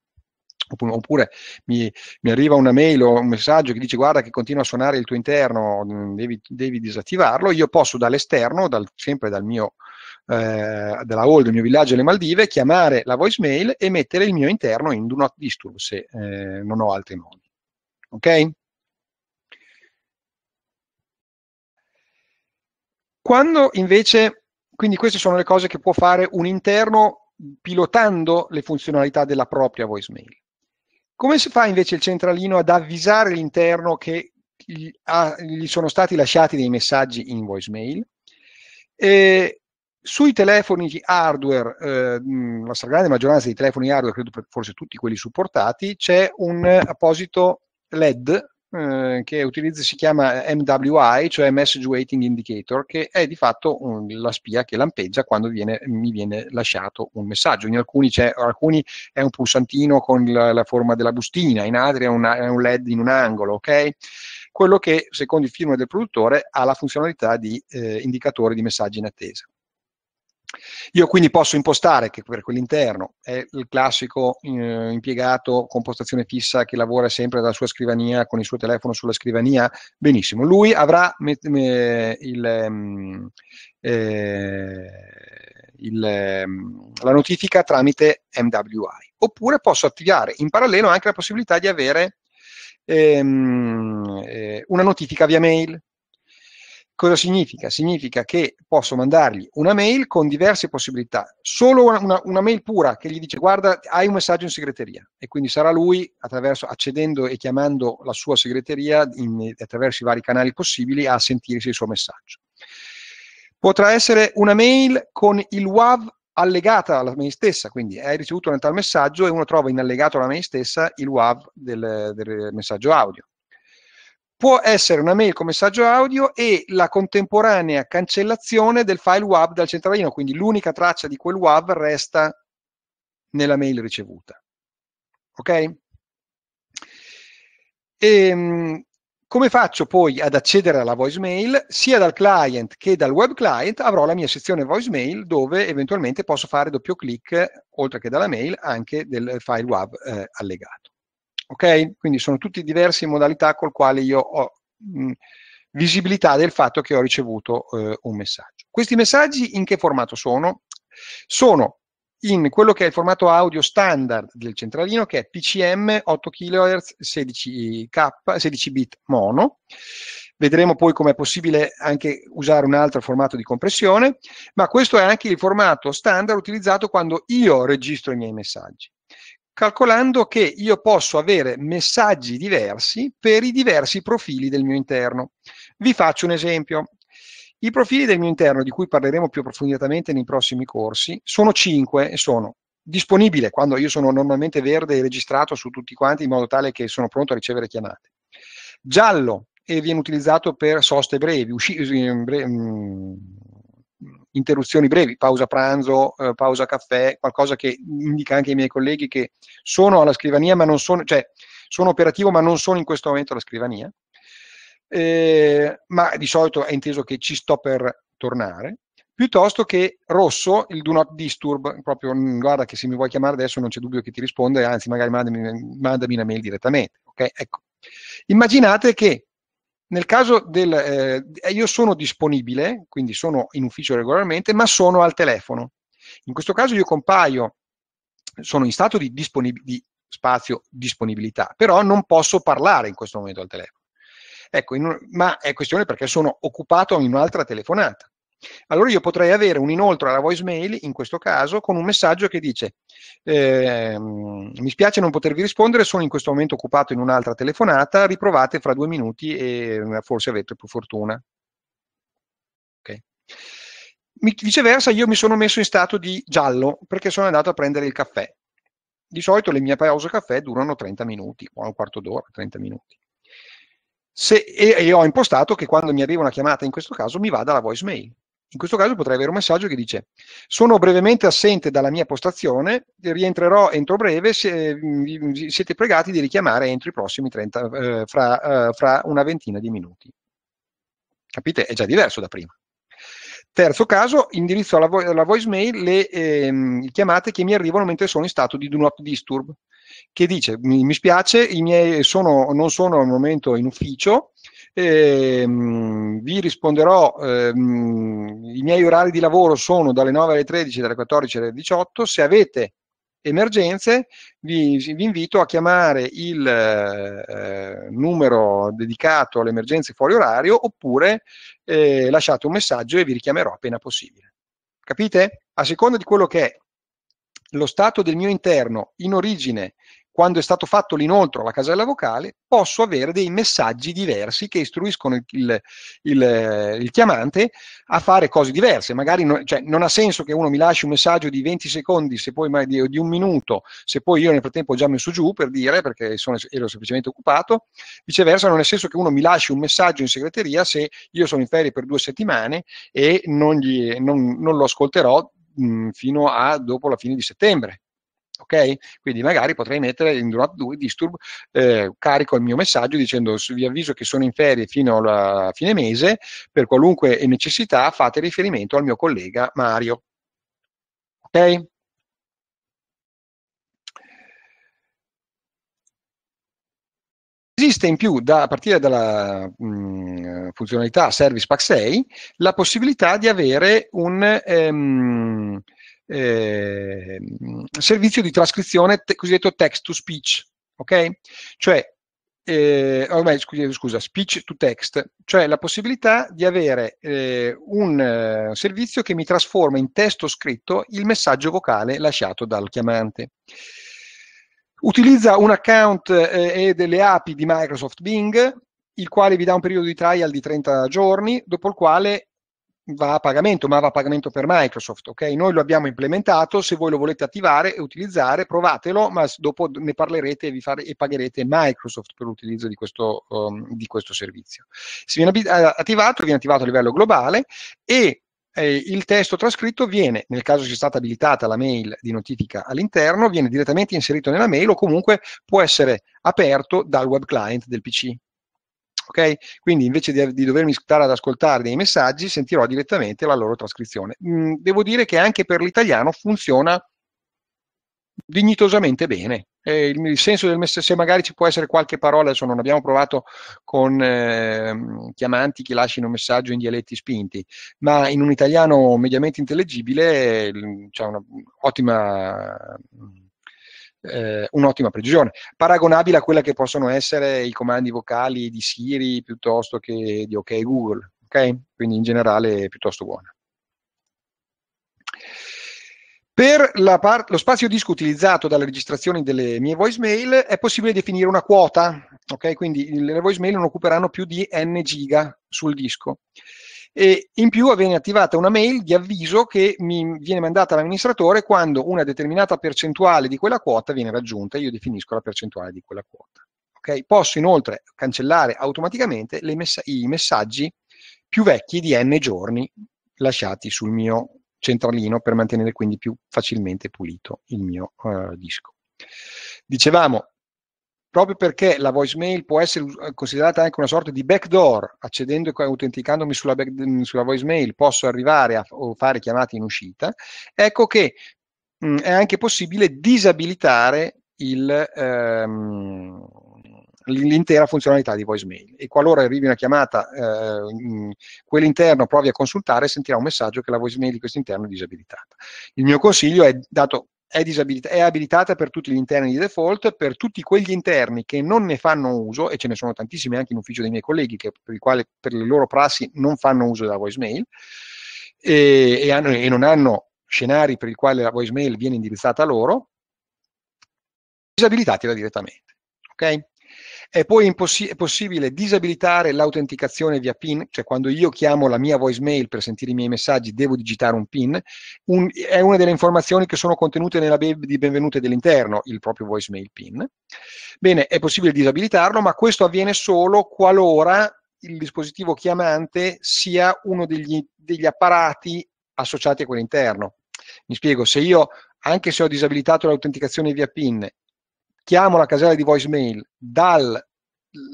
oppure mi, mi, arriva una mail o un messaggio che dice guarda che continua a suonare il tuo interno, mm, devi, devi disattivarlo, io posso dall'esterno, dal, sempre dal mio, eh, dalla hall del mio villaggio alle Maldive, chiamare la voicemail e mettere il mio interno in do not disturb se eh, non ho altri modi. Ok? Quando invece, quindi queste sono le cose che può fare un interno pilotando le funzionalità della propria voicemail. Come si fa invece il centralino ad avvisare l'interno che gli, ha, gli sono stati lasciati dei messaggi in voicemail? E sui telefoni hardware, eh, la stragrande maggioranza dei telefoni hardware, credo forse tutti quelli supportati, c'è un apposito LED eh, che utilizza, si chiama MWI, cioè Message Waiting Indicator, che è di fatto un, la spia che lampeggia quando viene, mi viene lasciato un messaggio. In alcuni, alcuni è un pulsantino con la, la, forma della bustina, in altri è, una, è un LED in un angolo, ok? quello che secondo il firmware del produttore ha la funzionalità di eh, indicatore di messaggi in attesa. Io quindi posso impostare che per quell'interno è il classico eh, impiegato con postazione fissa che lavora sempre dalla sua scrivania con il suo telefono sulla scrivania, benissimo. Lui avrà me, me, il, ehm, eh, il, ehm, la notifica tramite MWI. Oppure posso attivare in parallelo anche la possibilità di avere um, una notifica via mail Cosa significa? Significa che posso mandargli una mail con diverse possibilità, solo una, una, una, mail pura che gli dice guarda hai un messaggio in segreteria e quindi sarà lui attraverso, accedendo e chiamando la sua segreteria in, attraverso i vari canali possibili a sentirsi il suo messaggio. Potrà essere una mail con il WAV allegata alla mail stessa, quindi hai ricevuto un tal messaggio e uno trova in allegato alla mail stessa il WAV del, del messaggio audio può essere una mail con messaggio audio e la contemporanea cancellazione del file WAV dal centralino, quindi l'unica traccia di quel WAV resta nella mail ricevuta. Ok? E, ehm, come faccio poi ad accedere alla voicemail? Sia dal client che dal web client avrò la mia sezione voicemail dove eventualmente posso fare doppio clic, oltre che dalla mail, anche del file WAV eh, allegato ok? Quindi sono tutti diversi modalità con quali io ho mh, visibilità del fatto che ho ricevuto eh, un messaggio. Questi messaggi in che formato sono? Sono in quello che è il formato audio standard del centralino che è PCM 8 kHz 16K 16 bit mono. Vedremo poi come è possibile anche usare un altro formato di compressione, ma questo è anche il formato standard utilizzato quando io registro i miei messaggi calcolando che io posso avere messaggi diversi per i diversi profili del mio interno. Vi faccio un esempio. I profili del mio interno, di cui parleremo più approfonditamente nei prossimi corsi, sono cinque e sono disponibile quando io sono normalmente verde e registrato su tutti quanti in modo tale che sono pronto a ricevere chiamate. Giallo e viene utilizzato per soste brevi, usci- ehm, brevi mm, interruzioni brevi, pausa pranzo, eh, pausa caffè, qualcosa che indica anche ai miei colleghi che sono alla scrivania ma non sono, cioè sono operativo ma non sono in questo momento alla scrivania, eh, ma di solito è inteso che ci sto per tornare, piuttosto che rosso il do not disturb, proprio mm, guarda che se mi vuoi chiamare adesso non c'è dubbio che ti risponde, anzi magari mandami, mandami una mail direttamente. ok Ecco. Immaginate che nel caso del... Eh, io sono disponibile, quindi sono in ufficio regolarmente, ma sono al telefono. In questo caso io compaio, sono in stato di, disponib- di spazio disponibilità, però non posso parlare in questo momento al telefono. Ecco, un, ma è questione perché sono occupato in un'altra telefonata. Allora io potrei avere un inoltre alla voicemail, in questo caso, con un messaggio che dice eh, mi spiace non potervi rispondere, sono in questo momento occupato in un'altra telefonata, riprovate fra due minuti e eh, forse avete più fortuna. Okay. Viceversa io mi sono messo in stato di giallo perché sono andato a prendere il caffè. Di solito le mie pause caffè durano 30 minuti, o un quarto d'ora, 30 minuti. Se, e, e, ho impostato che quando mi arriva una chiamata in questo caso mi vada la voicemail. In questo caso potrei avere un messaggio che dice sono brevemente assente dalla mia postazione, rientrerò entro breve, se, mm, mm, siete pregati di richiamare entro i prossimi 30, eh, fra, eh, fra una ventina di minuti. Capite? È già diverso da prima. Terzo caso, indirizzo alla, vo alla voicemail le ehm, chiamate che mi arrivano mentre sono in stato di do not disturb, che dice mi, mi spiace, sono, non sono al momento in ufficio, e, ehm, mh, vi risponderò, ehm, i miei orari di lavoro sono dalle 9 alle 13, dalle 14 alle 18. Se avete emergenze, vi, vi, invito a chiamare il eh, numero dedicato alle emergenze fuori orario oppure eh, lasciate un messaggio e vi richiamerò appena possibile. Capite? A seconda di quello che è lo stato del mio interno in origine quando è stato fatto l'inoltro alla casella vocale, posso avere dei messaggi diversi che istruiscono il, il, il, il chiamante a fare cose diverse. Magari no, cioè, non ha senso che uno mi lasci un messaggio di 20 secondi se poi, di, di un minuto, se poi io nel frattempo ho già messo giù per dire, perché sono, ero semplicemente occupato. Viceversa, non ha senso che uno mi lasci un messaggio in segreteria se io sono in ferie per due settimane e non, gli, non, non lo ascolterò mh, fino a dopo la fine di settembre Ok? Quindi magari potrei mettere in do not disturb, eh, carico il mio messaggio dicendo vi avviso che sono in ferie fino alla fine mese, per qualunque necessità fate riferimento al mio collega Mario. Ok? Esiste in più, da, a partire dalla mh, mm, funzionalità Service Pack 6, la possibilità di avere un, um, eh, servizio di trascrizione te, cosiddetto text to speech, ok? Cioè, eh, ormai scusa, scusa, speech to text, cioè la possibilità di avere eh, un eh, servizio che mi trasforma in testo scritto il messaggio vocale lasciato dal chiamante. Utilizza un account eh, e delle API di Microsoft Bing, il quale vi dà un periodo di trial di 30 giorni, dopo il quale va a pagamento, ma va a pagamento per Microsoft, ok? Noi lo abbiamo implementato, se voi lo volete attivare e utilizzare, provatelo, ma dopo ne parlerete e, vi fare, e pagherete Microsoft per l'utilizzo di questo, um, di questo servizio. Se viene eh, attivato, viene attivato a livello globale e eh, il testo trascritto viene, nel caso sia stata abilitata la mail di notifica all'interno, viene direttamente inserito nella mail o comunque può essere aperto dal web client del PC. Ok? Quindi invece di, di, dovermi stare ad ascoltare dei messaggi, sentirò direttamente la loro trascrizione. Mm, devo dire che anche per l'italiano funziona dignitosamente bene. Eh, il, il, senso del messaggio, se magari ci può essere qualche parola, adesso non abbiamo provato con eh, chiamanti che lasciano un messaggio in dialetti spinti, ma in un italiano mediamente intelligibile eh, c'è un'ottima eh, un'ottima precisione, paragonabile a quella che possono essere i comandi vocali di Siri piuttosto che di OK Google, ok? Quindi in generale piuttosto buona. Per part- lo spazio disco utilizzato dalle registrazioni delle mie voicemail è possibile definire una quota, ok? Quindi le voicemail non occuperanno più di n giga sul disco e in più viene attivata una mail di avviso che mi viene mandata all'amministratore quando una determinata percentuale di quella quota viene raggiunta, io definisco la percentuale di quella quota. Okay? Posso inoltre cancellare automaticamente messa- i messaggi più vecchi di n giorni lasciati sul mio centralino per mantenere quindi più facilmente pulito il mio eh, disco. Dicevamo, proprio perché la voicemail può essere eh, considerata anche una sorta di backdoor, accedendo e autenticandomi sulla, back, mm, sulla voicemail posso arrivare a o fare chiamate in uscita, ecco che mh, mm, è anche possibile disabilitare il, ehm, l'intera funzionalità di voicemail e qualora arrivi una chiamata, eh, quell'interno provi a consultare e sentirà un messaggio che la voicemail di questo interno è disabilitata. Il mio consiglio è dato è, è, abilitata per tutti gli interni di default, per tutti quegli interni che non ne fanno uso, e ce ne sono tantissimi anche in ufficio dei miei colleghi che, per, quali, per le loro prassi non fanno uso della voicemail e, e, hanno, e non hanno scenari per i quali la voicemail viene indirizzata a loro, disabilitatela direttamente. Okay? È poi impossi- è possibile disabilitare l'autenticazione via PIN, cioè quando io chiamo la mia voicemail per sentire i miei messaggi devo digitare un PIN. Un, è una delle informazioni che sono contenute nella web di benvenute dell'interno, il proprio voicemail PIN. Bene, è possibile disabilitarlo, ma questo avviene solo qualora il dispositivo chiamante sia uno degli, degli apparati associati a quell'interno. Mi spiego, se io, anche se ho disabilitato l'autenticazione via PIN chiamo la casella di voicemail dalla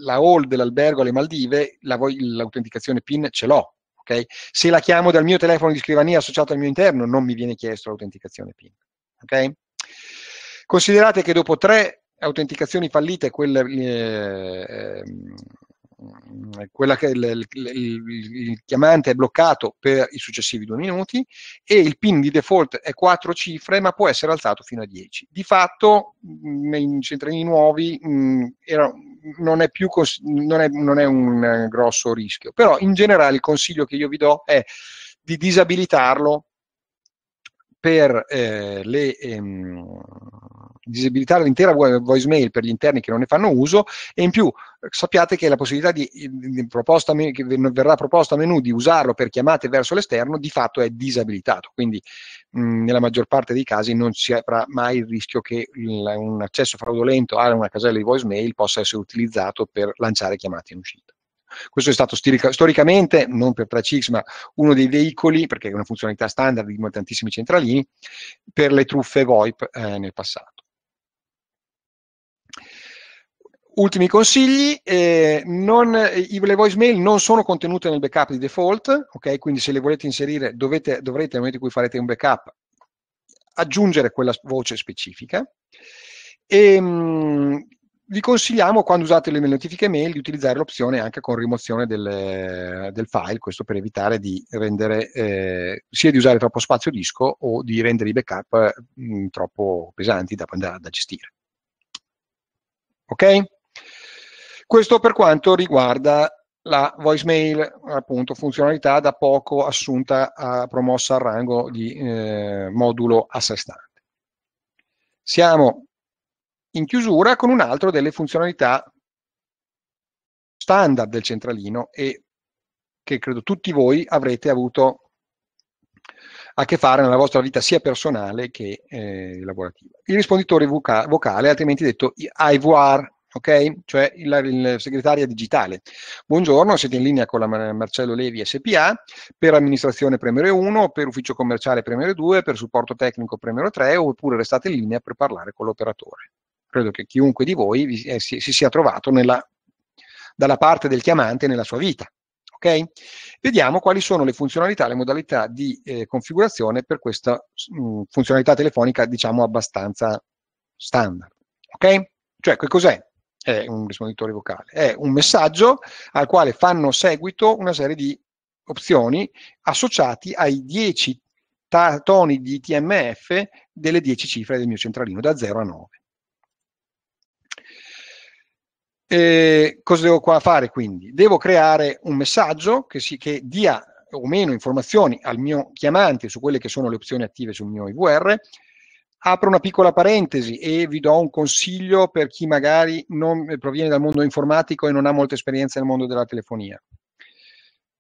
hall dell'albergo alle Maldive, la vo- l'autenticazione PIN ce l'ho. Okay? Se la chiamo dal mio telefono di scrivania associato al mio interno, non mi viene chiesto l'autenticazione PIN. Okay? Considerate che dopo tre autenticazioni fallite, quel, eh, ehm, Mm, quella che, il, il, il, chiamante è bloccato per i successivi due minuti e il PIN di default è quattro cifre ma può essere alzato fino a 10. Di fatto mm, nei centrini nuovi mh, mm, era, non, è più, non, è, non è un grosso rischio, però in generale il consiglio che io vi do è di disabilitarlo per eh, le, ehm, disabilitare l'intera voicemail per gli interni che non ne fanno uso e in più eh, sappiate che la possibilità di, di proposta, che verrà proposta a menu di usarlo per chiamate verso l'esterno di fatto è disabilitato, quindi mh, nella maggior parte dei casi non si avrà mai il rischio che il, un accesso fraudolento a una casella di voicemail possa essere utilizzato per lanciare chiamate in uscita. Questo è stato storica, storicamente, non per 3CX, ma uno dei veicoli, perché è una funzionalità standard di tantissimi centralini, per le truffe VoIP eh, nel passato. Ultimi consigli, eh, non, le voicemail non sono contenute nel backup di default, ok? Quindi se le volete inserire dovete, dovrete nel momento in cui farete un backup aggiungere quella voce specifica. E, ehm, mh, vi consigliamo quando usate le notifiche mail di utilizzare l'opzione anche con rimozione del, del file, questo per evitare di rendere eh, sia di usare troppo spazio disco o di rendere i backup mh, mm, troppo pesanti da, da, da gestire. Ok? Questo per quanto riguarda la voicemail, appunto, funzionalità da poco assunta, a, promossa al rango di eh, modulo a sé stante. Siamo in chiusura con un altro delle funzionalità standard del centralino e che credo tutti voi avrete avuto a che fare nella vostra vita sia personale che eh, lavorativa. Il risponditore vocale, altrimenti detto IVR, ok? Cioè il, il segretaria digitale. Buongiorno, siete in linea con la Marcello Levi SPA, per amministrazione premere 1, per ufficio commerciale premere 2, per supporto tecnico premere 3, oppure restate in linea per parlare con l'operatore. Credo che chiunque di voi vi, eh, si, si, sia trovato nella, dalla parte del chiamante nella sua vita. Okay? Vediamo quali sono le funzionalità, le modalità di eh, configurazione per questa mh, mm, funzionalità telefonica, diciamo, abbastanza standard. Ok? Cioè, che cos'è? è un risponditore vocale, è un messaggio al quale fanno seguito una serie di opzioni associati ai 10 ta- toni di TMF delle 10 cifre del mio centralino, da 0 a 9. E cosa devo qua fare quindi? Devo creare un messaggio che, si, che dia o meno informazioni al mio chiamante su quelle che sono le opzioni attive sul mio IVR, Apro una piccola parentesi e vi do un consiglio per chi magari non eh, proviene dal mondo informatico e non ha molta esperienza nel mondo della telefonia.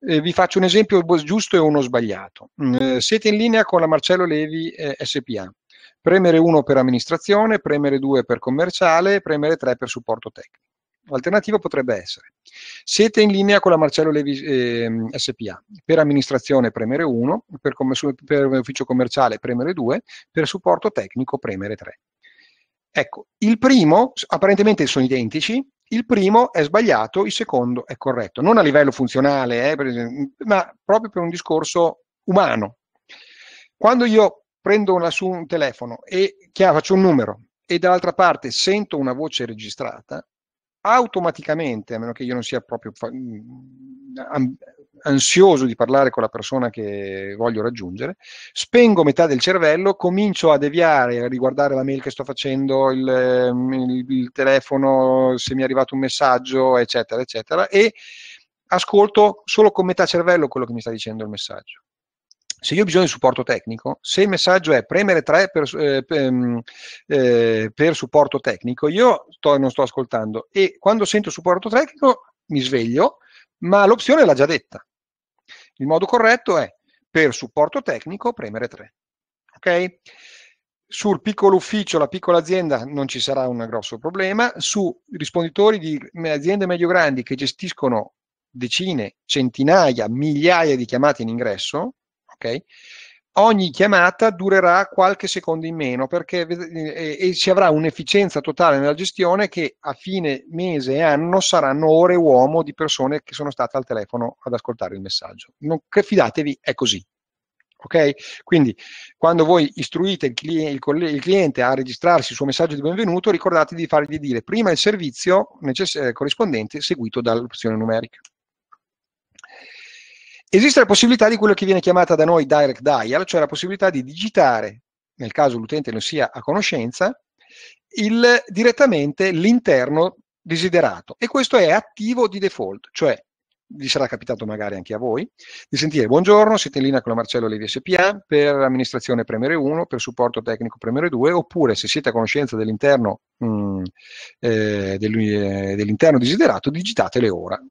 Eh, vi faccio un esempio giusto e uno sbagliato. Mm, eh, siete in linea con la Marcello Levi eh, SPA. Premere 1 per amministrazione, premere 2 per commerciale, premere 3 per supporto tecnico. L'alternativa potrebbe essere, siete in linea con la Marcello Levi eh, SPA, per amministrazione premere 1, per, com- per ufficio commerciale premere 2, per supporto tecnico premere 3. Ecco, il primo, apparentemente sono identici, il primo è sbagliato, il secondo è corretto, non a livello funzionale, eh, ma proprio per un discorso umano. Quando io prendo una, su un telefono e chiaro, faccio un numero e dall'altra parte sento una voce registrata, automaticamente, a meno che io non sia proprio mm, ansioso di parlare con la persona che voglio raggiungere, spengo metà del cervello, comincio a deviare, a riguardare la mail che sto facendo, il, mm, il, il telefono, se mi è arrivato un messaggio, eccetera, eccetera, e ascolto solo con metà cervello quello che mi sta dicendo il messaggio se io ho bisogno di supporto tecnico, se il messaggio è premere 3 per, eh, per, mm, eh, per supporto tecnico, io sto, non sto ascoltando e quando sento supporto tecnico mi sveglio, ma l'opzione l'ha già detta. Il modo corretto è per supporto tecnico premere 3. Ok? Sul piccolo ufficio, la piccola azienda non ci sarà un grosso problema, su risponditori di aziende medio-grandi che gestiscono decine, centinaia, migliaia di chiamate in ingresso, Okay? Ogni chiamata durerà qualche secondo in meno perché eh, e si avrà un'efficienza totale nella gestione che a fine mese e anno saranno ore uomo di persone che sono state al telefono ad ascoltare il messaggio. Non, fidatevi, è così. Okay? Quindi quando voi istruite il, cliente, il, il cliente a registrarsi il suo messaggio di benvenuto, ricordatevi di fargli dire prima il servizio eh, corrispondente seguito dall'opzione numerica. Esiste la possibilità di quello che viene chiamata da noi direct dial, cioè la possibilità di digitare, nel caso l'utente non sia a conoscenza, il, direttamente l'interno desiderato. E questo è attivo di default, cioè vi sarà capitato magari anche a voi, di sentire buongiorno, siete in linea con la Marcello Levi SPA, per amministrazione premere 1, per supporto tecnico premere 2, oppure se siete a conoscenza dell'interno, mh, mm, eh, eh, dell'interno desiderato, digitatele ora.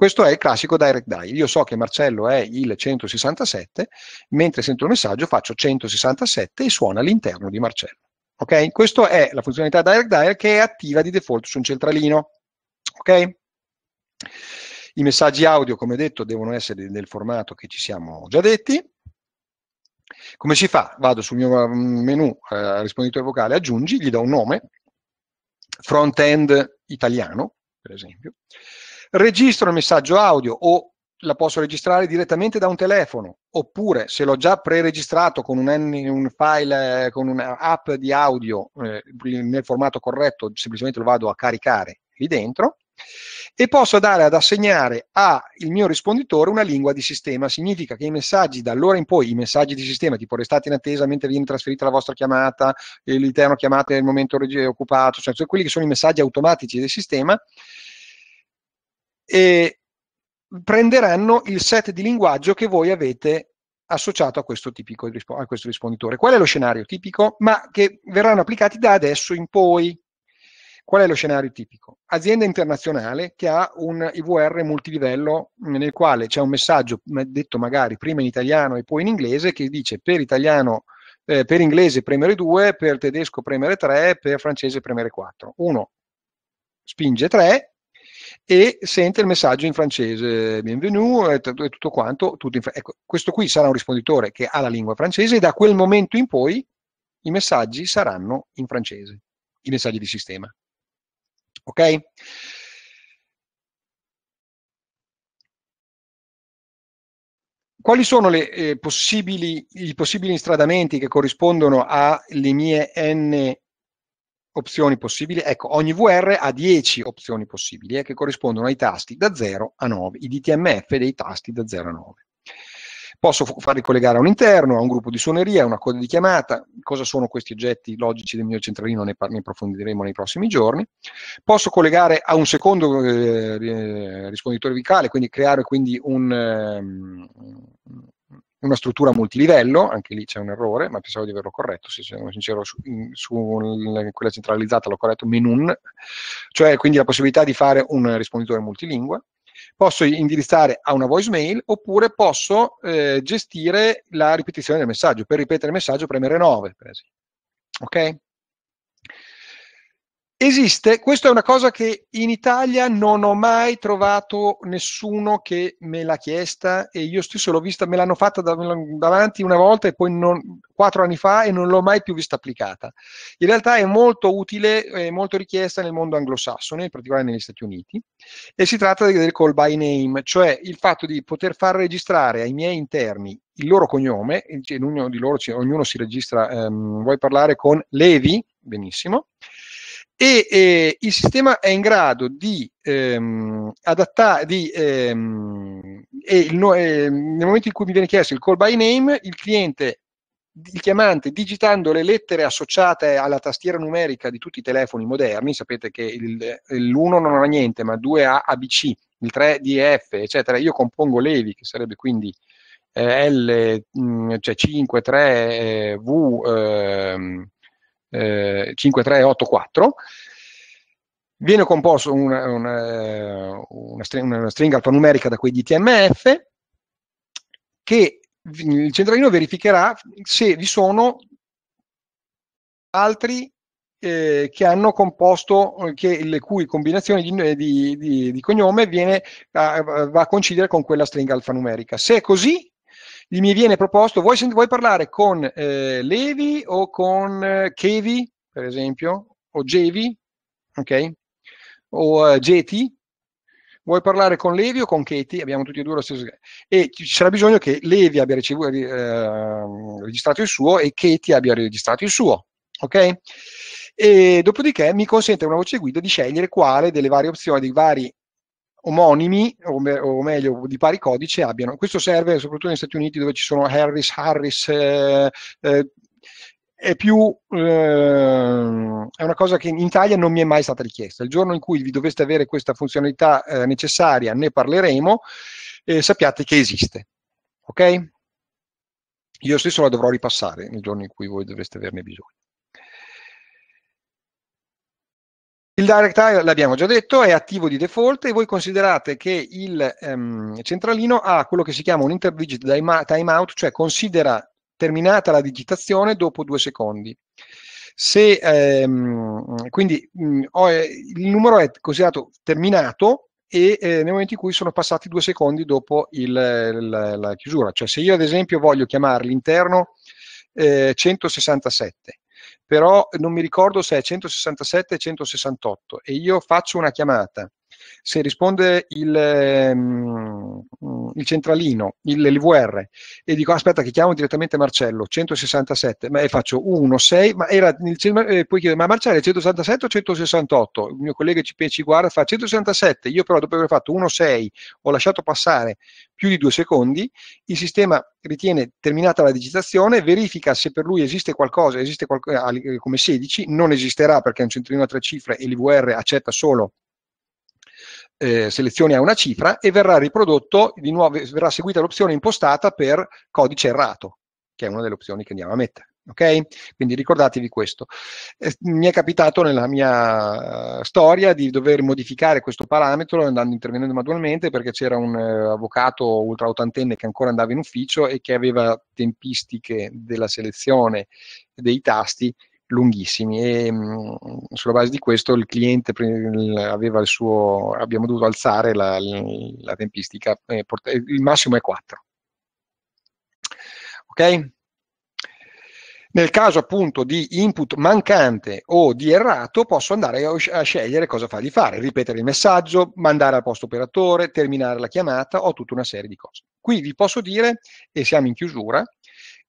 Questo è il classico direct dial. Io so che Marcello è il 167, mentre sento il messaggio faccio 167 e suona all'interno di Marcello. Ok? Questa è la funzionalità direct dial che è attiva di default su un centralino. Ok? I messaggi audio, come detto, devono essere nel formato che ci siamo già detti. Come si fa? Vado sul mio mm, menu eh, risponditore vocale, aggiungi, gli do un nome, front-end italiano, per esempio registro il messaggio audio o la posso registrare direttamente da un telefono, oppure se l'ho già pre-registrato con un, un file, eh, con un'app di audio eh, nel formato corretto, semplicemente lo vado a caricare lì dentro e posso dare ad assegnare al mio risponditore una lingua di sistema. Significa che i messaggi da allora in poi, i messaggi di sistema, tipo restate in attesa mentre viene trasferita la vostra chiamata, eh, l'interno chiamate nel momento occupato, cioè quelli che sono i messaggi automatici del sistema, e prenderanno il set di linguaggio che voi avete associato a questo, tipico, a questo risponditore. Qual è lo scenario tipico? Ma che verranno applicati da adesso in poi. Qual è lo scenario tipico? Azienda internazionale che ha un IVR multilivello nel quale c'è un messaggio detto magari prima in italiano e poi in inglese che dice per italiano eh, per inglese premere 2, per tedesco premere 3, per francese premere 4. Uno spinge 3, e sente il messaggio in francese, benvenuto e, tutto quanto. Tutto in fr- ecco, questo qui sarà un risponditore che ha la lingua francese e da quel momento in poi i messaggi saranno in francese, i messaggi di sistema. Ok? Quali sono le, eh, possibili, i possibili instradamenti che corrispondono alle mie n opzioni possibili. Ecco, ogni VR ha 10 opzioni possibili eh, che corrispondono ai tasti da 0 a 9, i DTMF dei tasti da 0 a 9. Posso farli collegare a un interno, a un gruppo di suoneria, a una coda di chiamata. Cosa sono questi oggetti logici del mio centralino? Ne, ne approfondiremo nei prossimi giorni. Posso collegare a un secondo eh, risponditore vocale, quindi creare quindi un, um, è una struttura multilivello, anche lì c'è un errore, ma pensavo di averlo corretto, se sono sincero, su, in, su quella centralizzata l'ho corretto, menun, cioè quindi la possibilità di fare un risponditore multilingue, posso indirizzare a una voicemail oppure posso eh, gestire la ripetizione del messaggio, per ripetere il messaggio premere 9, per esempio. Ok? Esiste, questa è una cosa che in Italia non ho mai trovato nessuno che me l'ha chiesta e io stesso l'ho vista, me l'hanno fatta davanti una volta e poi non, quattro anni fa e non l'ho mai più vista applicata. In realtà è molto utile, è molto richiesta nel mondo anglosassone, in particolare negli Stati Uniti, e si tratta del call by name, cioè il fatto di poter far registrare ai miei interni il loro cognome, ognuno di loro, ognuno si registra, ehm, vuoi parlare con Levi? Benissimo e eh, il sistema è in grado di ehm, adattare di, ehm, il, eh, nel momento in cui mi viene chiesto il call by name il cliente il chiamante digitando le lettere associate alla tastiera numerica di tutti i telefoni moderni sapete che il, l'1 non ha niente ma 2 ha ABC il 3 DF eccetera io compongo levi che sarebbe quindi eh, L mh, mm, cioè 5 3 eh, V ehm, 5384. Eh, viene composto una, eh, una, una, stringa, una stringa alfanumerica da quei DTMF che il centralino verificherà se vi sono altri eh, che hanno composto, che, le cui combinazione di, di, di, di cognome viene, va a coincidere con quella stringa alfanumerica. Se è così, mi viene proposto, vuoi, vuoi parlare con eh, Levi o con eh, Kevi, per esempio, o Jevi, ok? O eh, vuoi parlare con Levi o con Katie? Abbiamo tutti e due lo stesso. E ci sarà bisogno che Levi abbia ricevuto, eh, registrato il suo e Katie abbia registrato il suo. Ok? E dopodiché mi consente una voce guida di scegliere quale delle varie opzioni, dei vari omonimi o, me- o, meglio di pari codice abbiano. Questo serve soprattutto negli Stati Uniti dove ci sono Harris, Harris. Eh, eh, è più eh, è una cosa che in Italia non mi è mai stata richiesta. Il giorno in cui vi doveste avere questa funzionalità eh, necessaria, ne parleremo, sappiate che esiste. Ok? Io stesso la dovrò ripassare nel giorno in cui voi dovreste averne bisogno. Il Direct Hire, l'abbiamo già detto, è attivo di default e voi considerate che il ehm, centralino ha quello che si chiama un interdigit timeout, cioè considera terminata la digitazione dopo due secondi. Se, ehm, quindi mh, mm, ho, il numero è considerato terminato e eh, nel momento in cui sono passati due secondi dopo il, la, la, chiusura. Cioè se io ad esempio voglio chiamare l'interno eh, 167 però non mi ricordo se è 167 e 168 e io faccio una chiamata se risponde il, ehm, il centralino, il, l'VR, e dico aspetta che chiamo direttamente Marcello, 167, ma, e faccio 1, 6, ma era, eh, poi chiedo ma Marcello è 167 o 168? Il mio collega ci, ci guarda e fa 167, io però dopo aver fatto 1, 6 ho lasciato passare più di due secondi, il sistema ritiene terminata la digitazione, verifica se per lui esiste qualcosa, esiste qualcosa eh, come 16, non esisterà perché è un centrino a tre cifre e l'IVR accetta solo eh, selezioni a una cifra e verrà riprodotto, di nuovo verrà seguita l'opzione impostata per codice errato, che è una delle opzioni che andiamo a mettere. Ok? Quindi ricordatevi questo. Eh, mi è capitato nella mia uh, storia di dover modificare questo parametro andando intervenendo manualmente perché c'era un uh, avvocato ultra ottantenne che ancora andava in ufficio e che aveva tempistiche della selezione dei tasti lunghissimi e mh, mm, sulla base di questo il cliente aveva il suo, abbiamo dovuto alzare la, la tempistica, eh, port- eh, il massimo è 4. Ok? Nel caso appunto di input mancante o di errato, posso andare a scegliere cosa fa di fare, ripetere il messaggio, mandare al posto operatore, terminare la chiamata o tutta una serie di cose. Qui vi posso dire, e siamo in chiusura,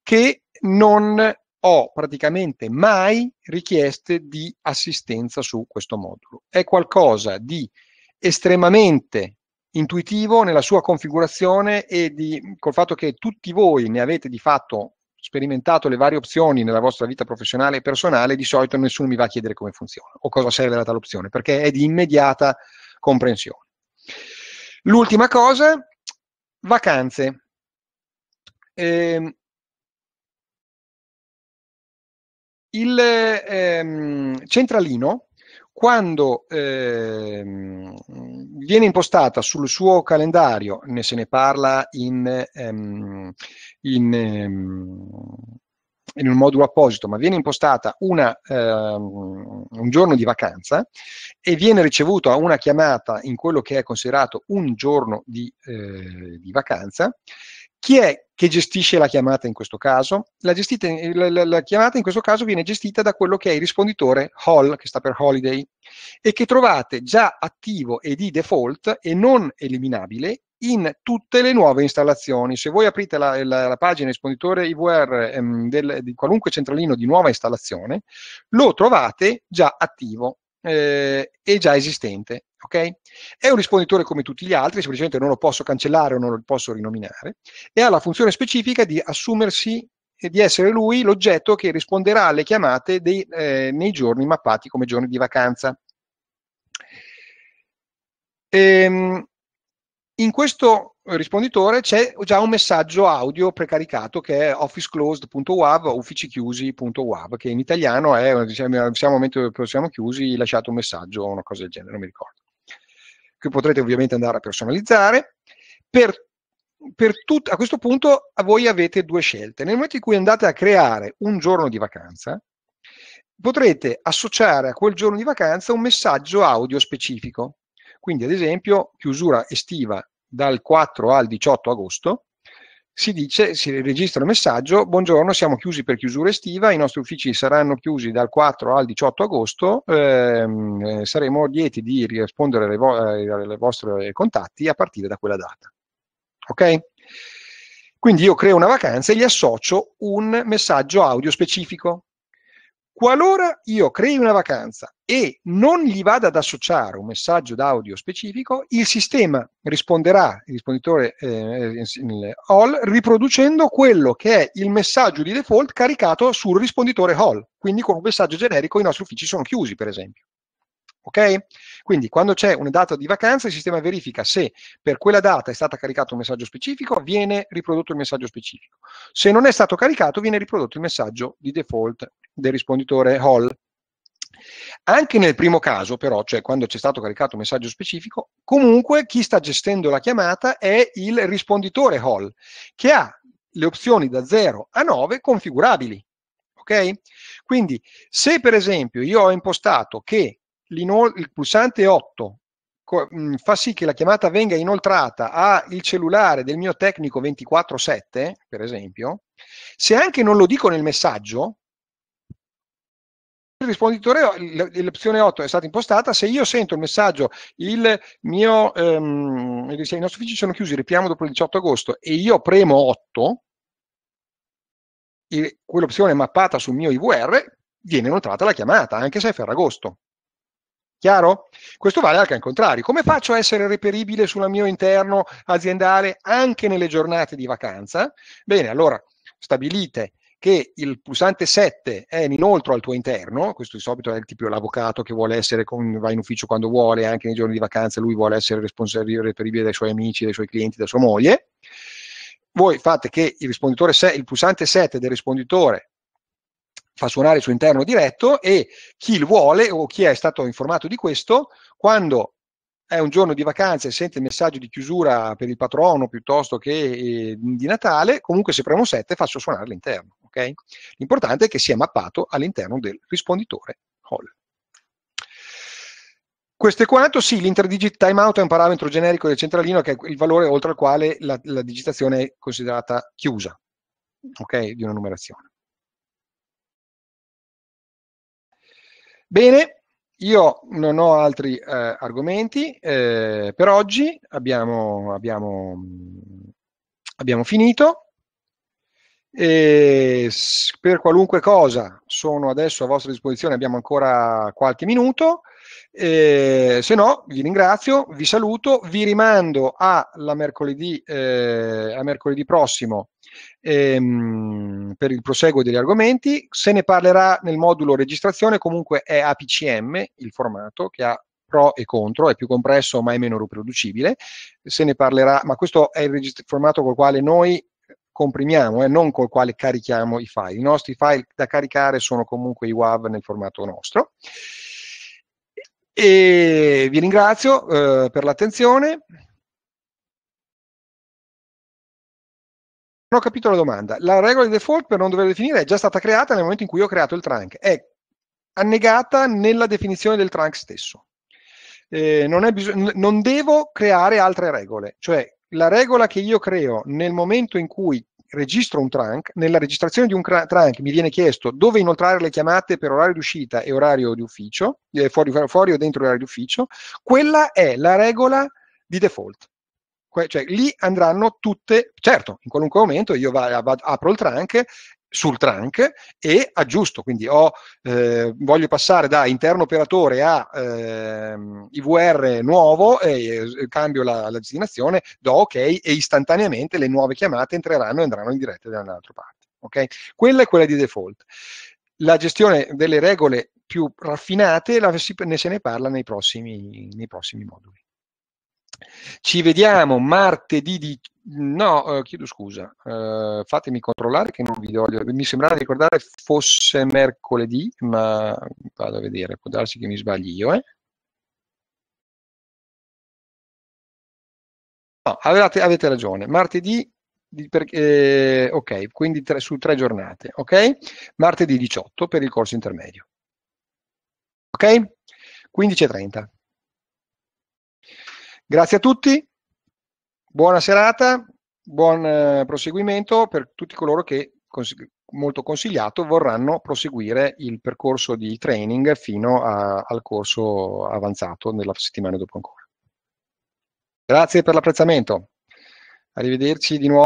che non ho praticamente mai richieste di assistenza su questo modulo. È qualcosa di estremamente intuitivo nella sua configurazione e di, col fatto che tutti voi ne avete di fatto sperimentato le varie opzioni nella vostra vita professionale e personale, di solito nessuno mi va a chiedere come funziona o cosa serve la tale opzione, perché è di immediata comprensione. L'ultima cosa, vacanze. Eh, Il ehm, centralino, quando ehm, viene impostata sul suo calendario, ne se ne parla in, ehm, in, ehm, in un modulo apposito, ma viene impostata una, ehm, un giorno di vacanza e viene ricevuta una chiamata in quello che è considerato un giorno di, eh, di vacanza, chi è che gestisce la chiamata in questo caso? La, gestite, la, la, la, chiamata in questo caso viene gestita da quello che è il risponditore Hall, che sta per Holiday, e che trovate già attivo e di default e non eliminabile in tutte le nuove installazioni. Se voi aprite la, la, la pagina risponditore IVR ehm, del, di qualunque centralino di nuova installazione, lo trovate già attivo eh, è già esistente. Okay? È un risponditore come tutti gli altri, semplicemente non lo posso cancellare o non lo posso rinominare, e ha la funzione specifica di assumersi e di essere lui l'oggetto che risponderà alle chiamate dei, eh, nei giorni mappati come giorni di vacanza. Ehm, in questo risponditore c'è già un messaggio audio precaricato che è officeclosed.wav, ufficichiusi.wav, che in italiano è, diciamo, siamo, momento, siamo chiusi, lasciate un messaggio o una cosa del genere, non mi ricordo. Che potrete ovviamente andare a personalizzare. Per, per tut, a questo punto voi avete due scelte. Nel momento in cui andate a creare un giorno di vacanza, potrete associare a quel giorno di vacanza un messaggio audio specifico quindi, ad esempio, chiusura estiva dal 4 al 18 agosto, si dice, si registra un messaggio, buongiorno, siamo chiusi per chiusura estiva, i nostri uffici saranno chiusi dal 4 al 18 agosto, ehm, eh, saremo lieti di rispondere ai, vo- eh, ai vostri contatti a partire da quella data. Ok? Quindi io creo una vacanza e gli associo un messaggio audio specifico. Qualora io crei una vacanza e non gli vada ad associare un messaggio d'audio specifico, il sistema risponderà, il risponditore eh, eh all, riproducendo quello che è il messaggio di default caricato sul risponditore all. Quindi con un messaggio generico i nostri uffici sono chiusi, per esempio. Ok? Quindi quando c'è una data di vacanza, il sistema verifica se per quella data è stato caricato un messaggio specifico, viene riprodotto il messaggio specifico. Se non è stato caricato, viene riprodotto il messaggio di default del risponditore Hall. Anche nel primo caso, però, cioè quando c'è stato caricato un messaggio specifico, comunque chi sta gestendo la chiamata è il risponditore Hall, che ha le opzioni da 0 a 9 configurabili. Ok? Quindi, se per esempio io ho impostato che il pulsante 8 mm, fa sì che la chiamata venga inoltrata al cellulare del mio tecnico 24/7, per esempio, se anche non lo dico nel messaggio, il risponditore, l'opzione 8 è stata impostata, se io sento il messaggio, il mio, ehm, se i nostri uffici sono chiusi, ripiamo dopo il 18 agosto, e io premo 8, quell'opzione mappata sul mio IVR, viene inoltrata la chiamata, anche se è Ferragosto. Chiaro? Questo vale anche al contrario. Come faccio a essere reperibile sul mio interno aziendale anche nelle giornate di vacanza? Bene, allora stabilite che il pulsante 7 è in inoltre al tuo interno, questo di solito è il tipo l'avvocato che vuole essere, con, va in ufficio quando vuole, anche nei giorni di vacanza lui vuole essere responsabile, reperibile dai suoi amici, dai suoi clienti, da sua moglie. Voi fate che il, il pulsante 7 del risponditore fa suonare il suo interno diretto e chi lo vuole o chi è stato informato di questo, quando è un giorno di vacanza e sente il messaggio di chiusura per il patrono piuttosto che eh, di Natale, comunque se premo 7 faccio suonare l'interno. Okay? L'importante è che sia mappato all'interno del risponditore hall. Questo è quanto, sì, l'interdigit timeout è un parametro generico del centralino che è il valore oltre al quale la, la digitazione è considerata chiusa, okay, di una numerazione. Bene, io non ho altri eh, argomenti, eh, per oggi abbiamo, abbiamo, abbiamo finito. E per qualunque cosa sono adesso a vostra disposizione, abbiamo ancora qualche minuto. Eh, se no, vi ringrazio, vi saluto, vi rimando a, mercoledì, eh, a mercoledì prossimo ehm, per il proseguo degli argomenti. Se ne parlerà nel modulo registrazione, comunque è APCM il formato che ha pro e contro, è più compresso ma è meno riproducibile. Se ne parlerà, ma questo è il registro, formato col quale noi comprimiamo e eh, non col quale carichiamo i file. I nostri file da caricare sono comunque i WAV nel formato nostro. E vi ringrazio eh, per l'attenzione. non ho capito la domanda. La regola di default per non dover definire è già stata creata nel momento in cui ho creato il trunk. È annegata nella definizione del trunk stesso. Eh, non, non devo creare altre regole. Cioè, la regola che io creo nel momento in cui registro un trunk, nella registrazione di un trunk mi viene chiesto dove inoltrare le chiamate per orario di uscita e orario di ufficio, eh, fuori, fuori o dentro l'orario di ufficio, quella è la regola di default que- cioè lì andranno tutte, certo, in qualunque momento io va- va- apro il trunk sul trunk e aggiusto, quindi ho, eh, voglio passare da interno operatore a eh, IVR nuovo, e, eh, cambio la, la, destinazione, do ok e istantaneamente le nuove chiamate entreranno e andranno in diretta da un'altra parte. Okay? Quella è quella di default. La gestione delle regole più raffinate la, ne se ne parla nei prossimi, nei prossimi moduli. Ci vediamo martedì di... No, eh, chiedo scusa, eh, fatemi controllare che non vi voglio... Mi sembrava ricordare fosse mercoledì, ma vado a vedere, può darsi che mi sbagli io, eh? No, avete, avete ragione, martedì per, eh, ok, quindi tre, su tre giornate, ok? Martedì 18 per il corso intermedio. Ok? 15.30. Grazie a tutti, buona serata, buon eh, proseguimento per tutti coloro che, molto consigliato, vorranno proseguire il percorso di training fino a, al corso avanzato nella settimana dopo ancora. Grazie per l'apprezzamento, arrivederci di nuovo.